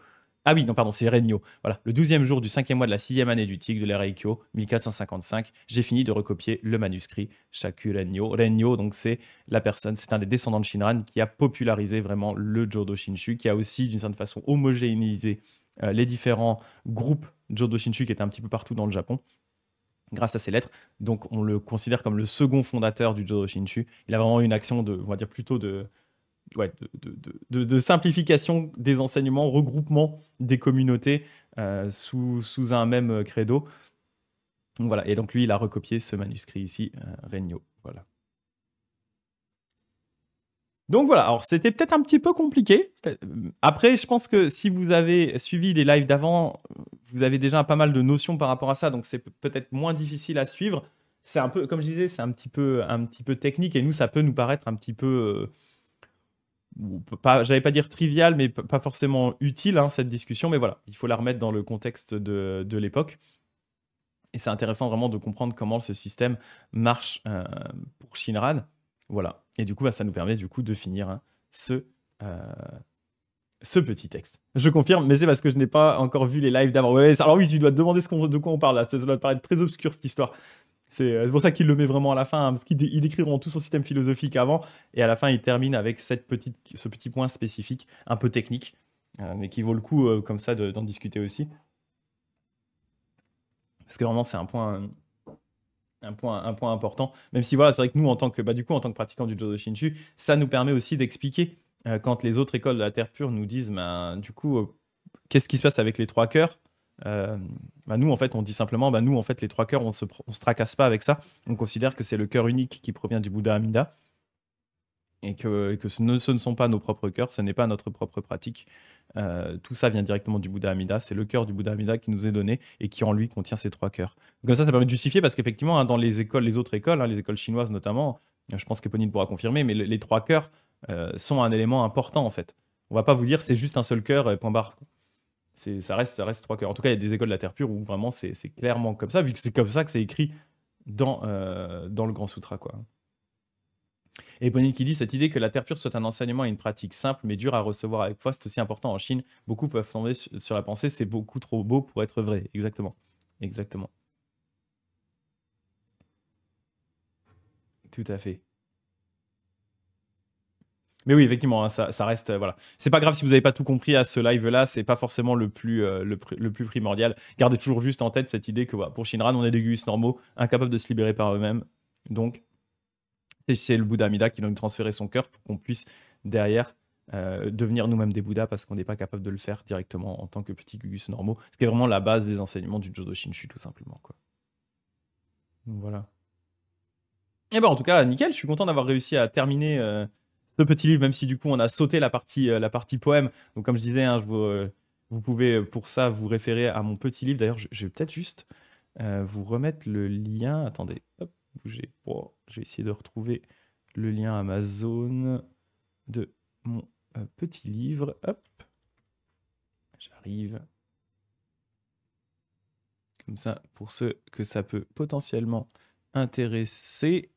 Ah oui, non, pardon, c'est Renyo. Voilà, le 12e jour du 5e mois de la sixième année du tigre, de l'ère Eikyo, 1455. J'ai fini de recopier le manuscrit Shakurenyo. Renyo, donc c'est la personne, c'est un des descendants de Shinran qui a popularisé vraiment le Jodo Shinshu, qui a aussi d'une certaine façon homogénéisé euh, les différents groupes Jodo Shinshu qui étaient un petit peu partout dans le Japon grâce à ses lettres. Donc on le considère comme le second fondateur du Jodo Shinshu. Il a vraiment eu une action de, on va dire plutôt de, simplification des enseignements, regroupement des communautés euh, sous, un même credo. voilà. Et donc lui, il a recopié ce manuscrit ici, euh, Regno. Voilà. Donc voilà, alors c'était peut-être un petit peu compliqué. Après, je pense que si vous avez suivi les lives d'avant, vous avez déjà pas mal de notions par rapport à ça, donc c'est peut-être moins difficile à suivre. C'est un peu, comme je disais, c'est un petit peu, un petit peu technique et nous, ça peut nous paraître un petit peu, euh, pas, j'allais pas dire trivial, mais pas forcément utile hein, cette discussion. Mais voilà, il faut la remettre dans le contexte de, l'époque. Et c'est intéressant vraiment de comprendre comment ce système marche euh, pour Shinran. Voilà. Et du coup, bah, ça nous permet du coup de finir hein, ce, euh, ce petit texte. Je confirme, mais c'est parce que je n'ai pas encore vu les lives d'avant. alors oui, tu dois te demander ce de quoi on parle là. Ça, doit paraître très obscur cette histoire. Euh, c'est pour ça qu'il le met vraiment à la fin, hein, parce qu'ils décriront tout son système philosophique avant, et à la fin, il termine avec ce petit point spécifique, un peu technique, euh, mais qui vaut le coup comme ça d'en discuter aussi. Parce que vraiment, c'est un point un point, un point important. Même si voilà, c'est vrai que nous, en tant que, bah, du coup, en tant que pratiquants du Jodo Shinshu, ça nous permet aussi d'expliquer euh, quand les autres écoles de la Terre pure nous disent, ben, du coup, euh, qu'est-ce qui se passe avec les trois cœurs euh, ben, Nous, en fait, on dit simplement, bah, nous, en fait, les trois cœurs, on se, se tracasse pas avec ça. On considère que c'est le cœur unique qui provient du Bouddha Amida et que, que ce, ne, ce ne sont pas nos propres cœurs, ce n'est pas notre propre pratique. Euh, tout ça vient directement du Bouddha Amida. C'est le cœur du Bouddha Amida qui nous est donné et qui en lui contient ces trois cœurs. comme ça, ça permet de justifier parce qu'effectivement, hein, dans les écoles, les autres écoles, hein, les écoles chinoises notamment, je pense qu'Eponine pourra confirmer, mais les trois cœurs euh, sont un élément important en fait. On va pas vous dire c'est juste un seul cœur, euh, point barre. Ça reste, reste trois cœurs. En tout cas, il y a des écoles de la Terre pure où vraiment c'est clairement comme ça, vu que c'est comme ça que c'est écrit dans, dans le Grand Sutra. quoi. Et Pony qui dit cette idée que la terre pure soit un enseignement et une pratique simple mais dure à recevoir avec foi, c'est aussi important en Chine. Beaucoup peuvent tomber sur la pensée, c'est beaucoup trop beau pour être vrai. Exactement. Exactement. Tout à fait. Mais oui, effectivement, hein, ça, reste. voilà. C'est pas grave si vous n'avez pas tout compris à ce live-là, c'est pas forcément le plus, euh, le, plus primordial. Gardez toujours juste en tête cette idée que pour Shinran, on est des gus normaux, incapables de se libérer par eux-mêmes. Donc, c'est le Bouddha Amida qui doit nous transférer son cœur pour qu'on puisse derrière euh, devenir nous-mêmes des Bouddhas parce qu'on n'est pas capable de le faire directement en tant que petits gugus normaux. Ce qui est vraiment la base des enseignements du Jodo Shinshu, tout simplement. Quoi. voilà. Et eh ben, en tout cas, nickel, je suis content d'avoir réussi à terminer euh, ce petit livre, même si du coup on a sauté la partie, euh, la partie poème. Donc comme je disais, hein, vous, vous, pouvez pour ça vous référer à mon petit livre. D'ailleurs, je, je vais peut-être juste vous remettre le lien. Attendez, hop. J'ai essayé Je vais de retrouver le lien Amazon de mon euh, petit livre. Hop. J'arrive. Comme ça, pour ceux que ça peut potentiellement intéresser.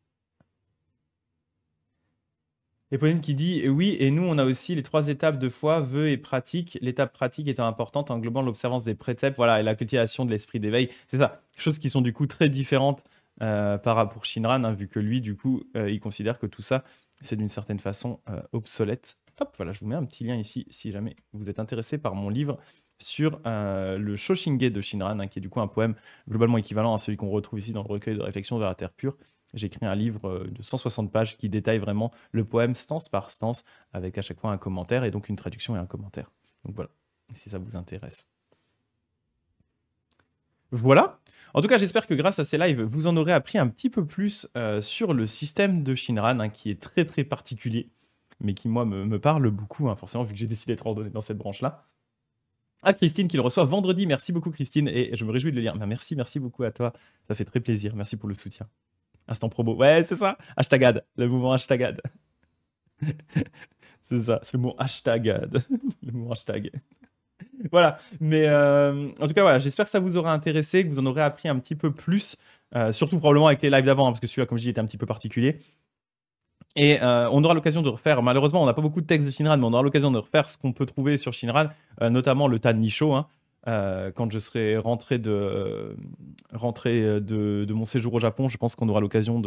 Et Pauline qui dit oui, et nous on a aussi les trois étapes de foi, vœux et pratique. L'étape pratique étant importante, englobant l'observance des préceptes, voilà, et la cultivation de l'esprit d'éveil. C'est ça, choses qui sont du coup très différentes euh, par, rapport à Shinran, hein, vu que lui, du coup, euh, il considère que tout ça, c'est d'une certaine façon euh, obsolète. Hop, voilà, je vous mets un petit lien ici si jamais vous êtes intéressé par mon livre sur le Shoshinge de Shinran, hein, qui est du coup un poème globalement équivalent à celui qu'on retrouve ici dans le recueil de réflexion vers la terre pure. J'ai J'écris un livre de 160 pages qui détaille vraiment le poème stance par stance, avec à chaque fois un commentaire et donc une traduction et un commentaire. Donc voilà, si ça vous intéresse. Voilà, en tout cas, j'espère que grâce à ces lives, vous en aurez appris un petit peu plus euh, sur le système de Shinran, hein, qui est très très particulier, mais qui moi me, parle beaucoup, hein, forcément, vu que j'ai décidé d'être ordonné dans cette branche-là. À Christine, qui le reçoit vendredi. Merci beaucoup, Christine, et je me réjouis de le lire. Ben, merci, merci beaucoup à toi. Ça fait très plaisir. Merci pour le soutien. Instant promo. Ouais, c'est ça. Hashtagad. Le mouvement hashtagad. [LAUGHS] c'est ça. C'est le mot hashtagad. [LAUGHS] le mouvement hashtag voilà. Mais euh, en tout cas, voilà, j'espère que ça vous aura intéressé, que vous en aurez appris un petit peu plus, euh, surtout probablement avec les lives d'avant, hein, parce que celui-là, comme je dis, était un petit peu particulier. Et euh, on aura l'occasion de refaire, malheureusement, on n'a pas beaucoup de textes de Shinran, mais on aura l'occasion de refaire ce qu'on peut trouver sur Shinran, notamment le Tan Nisho, hein, quand je serai rentré, de, de, mon séjour au Japon. Je pense qu'on aura l'occasion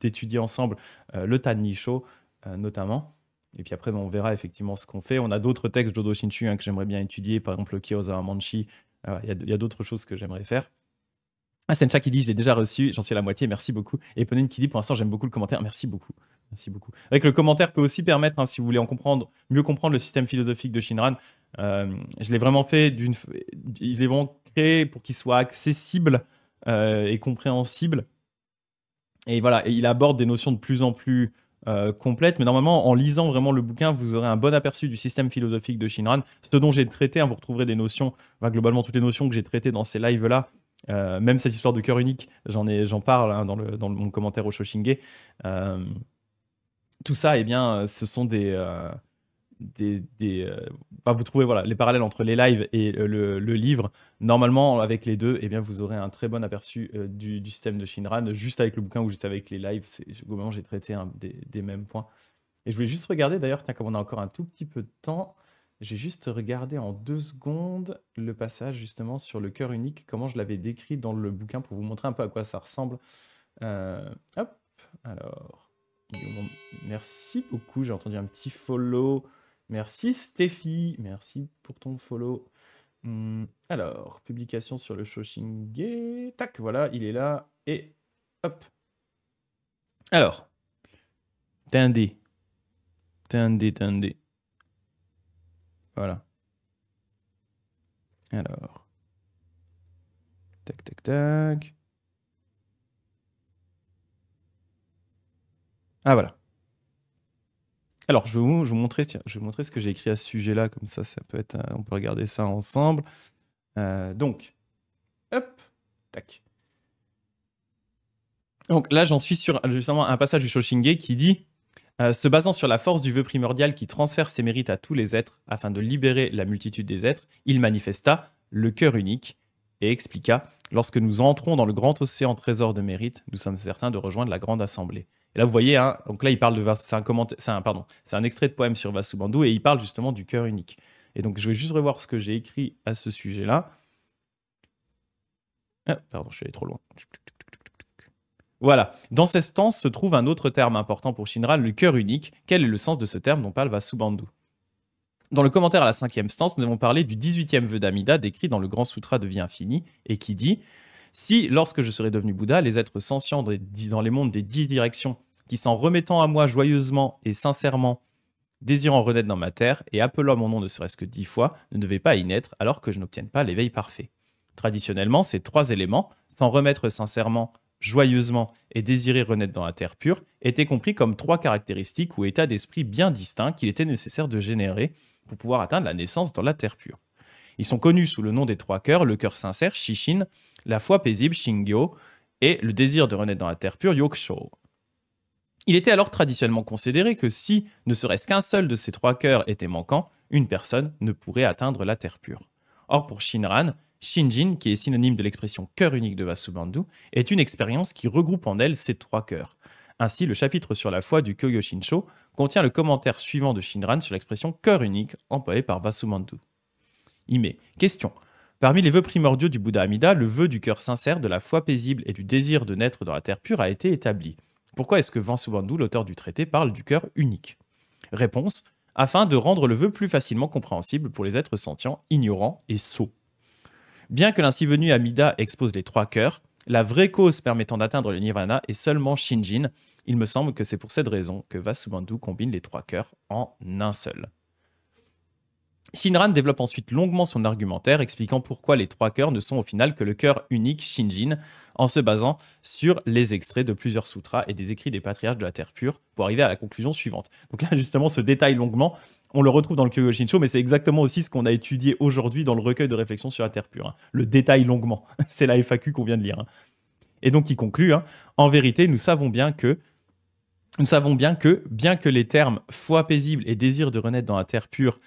d'étudier ensemble le Tan Nisho, notamment. Et puis après, ben, on verra effectivement ce qu'on fait. On a d'autres textes d'Odo Shinshu hein, que j'aimerais bien étudier, par exemple le Kyoza Manchi. Il y a, d'autres choses que j'aimerais faire. Ah, Sencha qui dit, je l'ai déjà reçu, j'en suis à la moitié, merci beaucoup. Et Penin qui dit, pour l'instant, j'aime beaucoup le commentaire, merci beaucoup. Merci beaucoup. Avec le commentaire peut aussi permettre, hein, si vous voulez en comprendre, mieux comprendre le système philosophique de Shinran, euh, je l'ai vraiment fait d'une. Je l'ai vraiment créé pour qu'il soit accessible euh, et compréhensible. Et voilà, et il aborde des notions de plus en plus euh, complète, mais normalement, en lisant vraiment le bouquin, vous aurez un bon aperçu du système philosophique de Shinran. Ce dont j'ai traité, hein, vous retrouverez des notions, globalement toutes les notions que j'ai traitées dans ces lives-là, euh, même cette histoire de cœur unique, j'en j'en parle hein, dans, le, dans mon commentaire au Shoshinge. Euh, tout ça, eh bien, ce sont des, des, des euh, vous trouvez voilà, les parallèles entre les lives et euh, le, livre. Normalement, avec les deux, et eh bien, vous aurez un très bon aperçu euh, du, système de Shinran, juste avec le bouquin ou juste avec les lives. Globalement, j'ai traité des, des, mêmes points. Et je voulais juste regarder, d'ailleurs, comme on a encore un tout petit peu de temps, j'ai juste regardé en deux secondes le passage justement sur le cœur unique, comment je l'avais décrit dans le bouquin pour vous montrer un peu à quoi ça ressemble. hop, alors, merci beaucoup, j'ai entendu un petit follow. Merci Stéphie, merci pour ton follow. Hmm, alors, publication sur le Shoshinge. Tac, voilà, il est là. Et hop. Alors, Tindé. Tindé, Tindé. Voilà. Alors. Tac, tac, tac. Ah, voilà. Alors, je vais vous, montrer, je vais montrer ce que j'ai écrit à ce sujet-là, comme ça, ça peut être, euh, on peut regarder ça ensemble. Euh, donc, hop, tac. Donc là, j'en suis sur justement un passage du Shoshinge qui dit euh, Se basant sur la force du vœu primordial qui transfère ses mérites à tous les êtres afin de libérer la multitude des êtres, il manifesta le cœur unique et expliqua Lorsque nous entrons dans le grand océan trésor de mérite, nous sommes certains de rejoindre la grande assemblée. Et là, vous voyez, hein, donc là, il parle de c'est un extrait de poème sur Vasubandhu et il parle justement du cœur unique. Et donc, je vais juste revoir ce que j'ai écrit à ce sujet-là. Ah, pardon, je suis allé trop loin. Voilà. Dans cette stances se trouve un autre terme important pour Shinra, le cœur unique. Quel est le sens de ce terme dont parle Vasubandhu Dans le commentaire à la cinquième stance, nous avons parlé du 18e vœu d'Amida décrit dans le Grand Sutra de Vie Infini, et qui dit Si, lorsque je serai devenu Bouddha, les êtres sentients dans les mondes des dix directions qui s'en remettant à moi joyeusement et sincèrement, désirant renaître dans ma terre, et appelant mon nom ne serait-ce que dix fois, ne devait pas y naître alors que je n'obtienne pas l'éveil parfait. Traditionnellement, ces trois éléments, s'en remettre sincèrement, joyeusement et désirer renaître dans la terre pure, étaient compris comme trois caractéristiques ou états d'esprit bien distincts qu'il était nécessaire de générer pour pouvoir atteindre la naissance dans la terre pure. Ils sont connus sous le nom des trois cœurs, le cœur sincère, Shishin, la foi paisible, Shingyo, et le désir de renaître dans la terre pure, Yoksho. Il était alors traditionnellement considéré que si ne serait-ce qu'un seul de ces trois cœurs était manquant, une personne ne pourrait atteindre la Terre pure. Or pour Shinran, Shinjin, qui est synonyme de l'expression cœur unique de Vasubandhu, est une expérience qui regroupe en elle ces trois cœurs. Ainsi, le chapitre sur la foi du Kyogo Shinsho contient le commentaire suivant de Shinran sur l'expression cœur unique employée par Vasubandhu. Ime, question. Parmi les vœux primordiaux du Bouddha Amida, le vœu du cœur sincère, de la foi paisible et du désir de naître dans la terre pure a été établi. Pourquoi est-ce que Vasubandhu, l'auteur du traité, parle du cœur unique Réponse afin de rendre le vœu plus facilement compréhensible pour les êtres sentients, ignorants et sots. Bien que l'ainsi venu Amida expose les trois cœurs, la vraie cause permettant d'atteindre le nirvana est seulement Shinjin. Il me semble que c'est pour cette raison que Vasubandhu combine les trois cœurs en un seul. Shinran développe ensuite longuement son argumentaire, expliquant pourquoi les trois cœurs ne sont au final que le cœur unique Shinjin, en se basant sur les extraits de plusieurs sutras et des écrits des patriarches de la Terre pure, pour arriver à la conclusion suivante. Donc là, justement, ce détail longuement, on le retrouve dans le Kyogo Shinsho, mais c'est exactement aussi ce qu'on a étudié aujourd'hui dans le recueil de réflexion sur la Terre pure. Hein. Le détail longuement, [LAUGHS] c'est la FAQ qu'on vient de lire. Hein. Et donc, il conclut, hein, en vérité, nous savons bien que nous savons bien que, bien que les termes foi paisible et désir de renaître dans la terre pure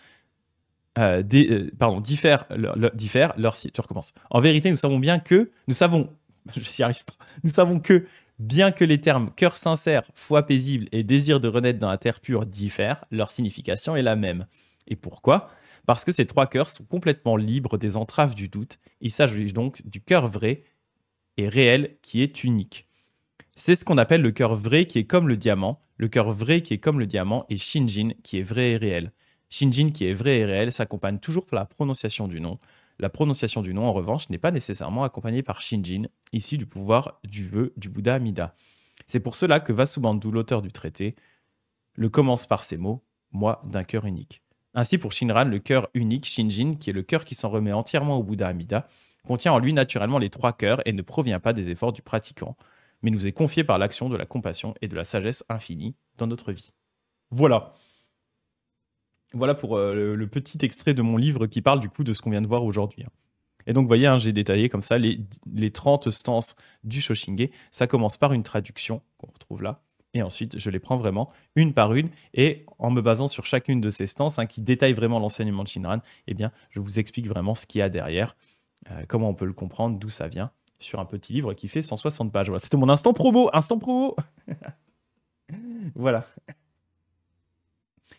euh, euh, pardon, diffèrent tu recommences. En vérité, nous savons bien que nous savons [LAUGHS] j'y arrive Nous savons que bien que les termes cœur sincère, foi paisible et désir de renaître dans la terre pure diffèrent, leur signification est la même. Et pourquoi Parce que ces trois cœurs sont complètement libres des entraves du doute. Il s'agit donc du cœur vrai et réel qui est unique. C'est ce qu'on appelle le cœur vrai qui est comme le diamant, le cœur vrai qui est comme le diamant et Shinjin qui est vrai et réel. Shinjin, qui est vrai et réel, s'accompagne toujours par la prononciation du nom. La prononciation du nom, en revanche, n'est pas nécessairement accompagnée par Shinjin, ici du pouvoir du vœu du Bouddha Amida. C'est pour cela que Vasubandhu, l'auteur du traité, le commence par ces mots Moi d'un cœur unique. Ainsi, pour Shinran, le cœur unique, Shinjin, qui est le cœur qui s'en remet entièrement au Bouddha Amida, contient en lui naturellement les trois cœurs et ne provient pas des efforts du pratiquant, mais nous est confié par l'action de la compassion et de la sagesse infinie dans notre vie. Voilà, voilà pour euh, le petit extrait de mon livre qui parle du coup de ce qu'on vient de voir aujourd'hui. Hein. Et donc, vous voyez, hein, j'ai détaillé comme ça les, 30 stances du Shoshinge. Ça commence par une traduction qu'on retrouve là. Et ensuite, je les prends vraiment une par une. Et en me basant sur chacune de ces stances hein, qui détaille vraiment l'enseignement de Shinran, eh bien, je vous explique vraiment ce qu'il y a derrière, euh, comment on peut le comprendre, d'où ça vient, sur un petit livre qui fait 160 pages. c'était mon instant promo, instant promo [LAUGHS] Voilà.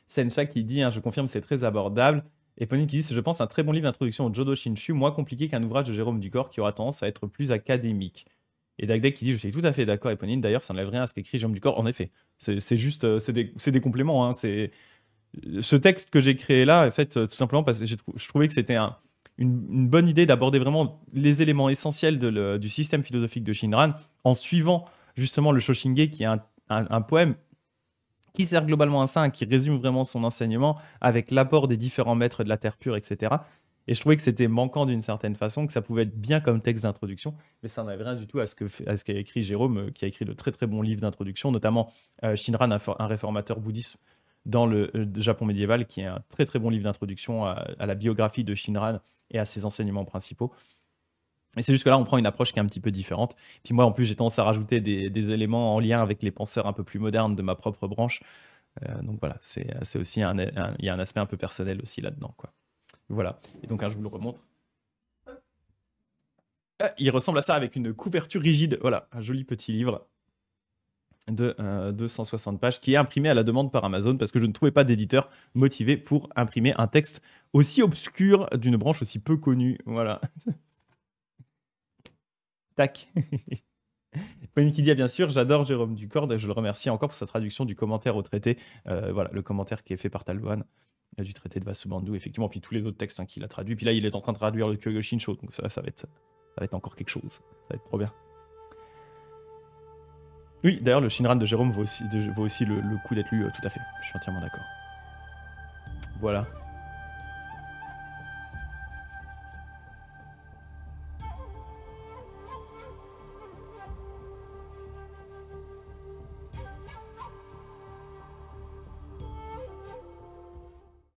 Sencha qui dit, hein, je confirme, c'est très abordable. Et qui dit, je pense, un très bon livre d'introduction au Jodo Shinshu, moins compliqué qu'un ouvrage de Jérôme Ducor qui aura tendance à être plus académique. Et Dagdek qui dit, je suis tout à fait d'accord, Eponine, d'ailleurs, ça n'enlève rien à ce qu'écrit Jérôme Ducor. En effet, c'est juste, euh, c'est des, compléments. Hein. Ce texte que j'ai créé là, en fait, euh, tout simplement parce que je trouvais que c'était une, bonne idée d'aborder vraiment les éléments essentiels du système philosophique de Shinran en suivant justement le Shoshinge qui est un poème qui sert globalement à ça, hein, qui résume vraiment son enseignement avec l'apport des différents maîtres de la Terre pure, etc. Et je trouvais que c'était manquant d'une certaine façon, que ça pouvait être bien comme texte d'introduction, mais ça n'avait rien du tout à ce, que, ce qu'a écrit Jérôme, euh, qui a écrit de très très bons livres d'introduction, notamment euh, Shinran, un, réformateur bouddhiste dans le euh, Japon médiéval, qui est un très très bon livre d'introduction à la biographie de Shinran et à ses enseignements principaux. Et c'est juste que là, on prend une approche qui est un petit peu différente. Puis moi, en plus, j'ai tendance à rajouter des, éléments en lien avec les penseurs un peu plus modernes de ma propre branche. Euh, donc voilà, c'est aussi un, il y a un aspect un peu personnel aussi là-dedans. quoi. Voilà. Et donc, hein, je vous le remontre. Ah, il ressemble à ça avec une couverture rigide. Voilà, un joli petit livre de 260 euh, pages qui est imprimé à la demande par Amazon parce que je ne trouvais pas d'éditeur motivé pour imprimer un texte aussi obscur d'une branche aussi peu connue. Voilà. [LAUGHS] Tac. qui [LAUGHS] dit, bien sûr, j'adore Jérôme Ducorde, je le remercie encore pour sa traduction du commentaire au traité. Euh, voilà, le commentaire qui est fait par Talouane euh, du traité de Vasubandhu, effectivement, puis tous les autres textes hein, qu'il a traduits. Puis là, il est en train de traduire le Kyogo donc ça, ça, va être, ça va être encore quelque chose. Ça va être trop bien. Oui, d'ailleurs, le Shinran de Jérôme vaut aussi, de, aussi le, coup d'être lu, euh, tout à fait. Je suis entièrement d'accord. Voilà.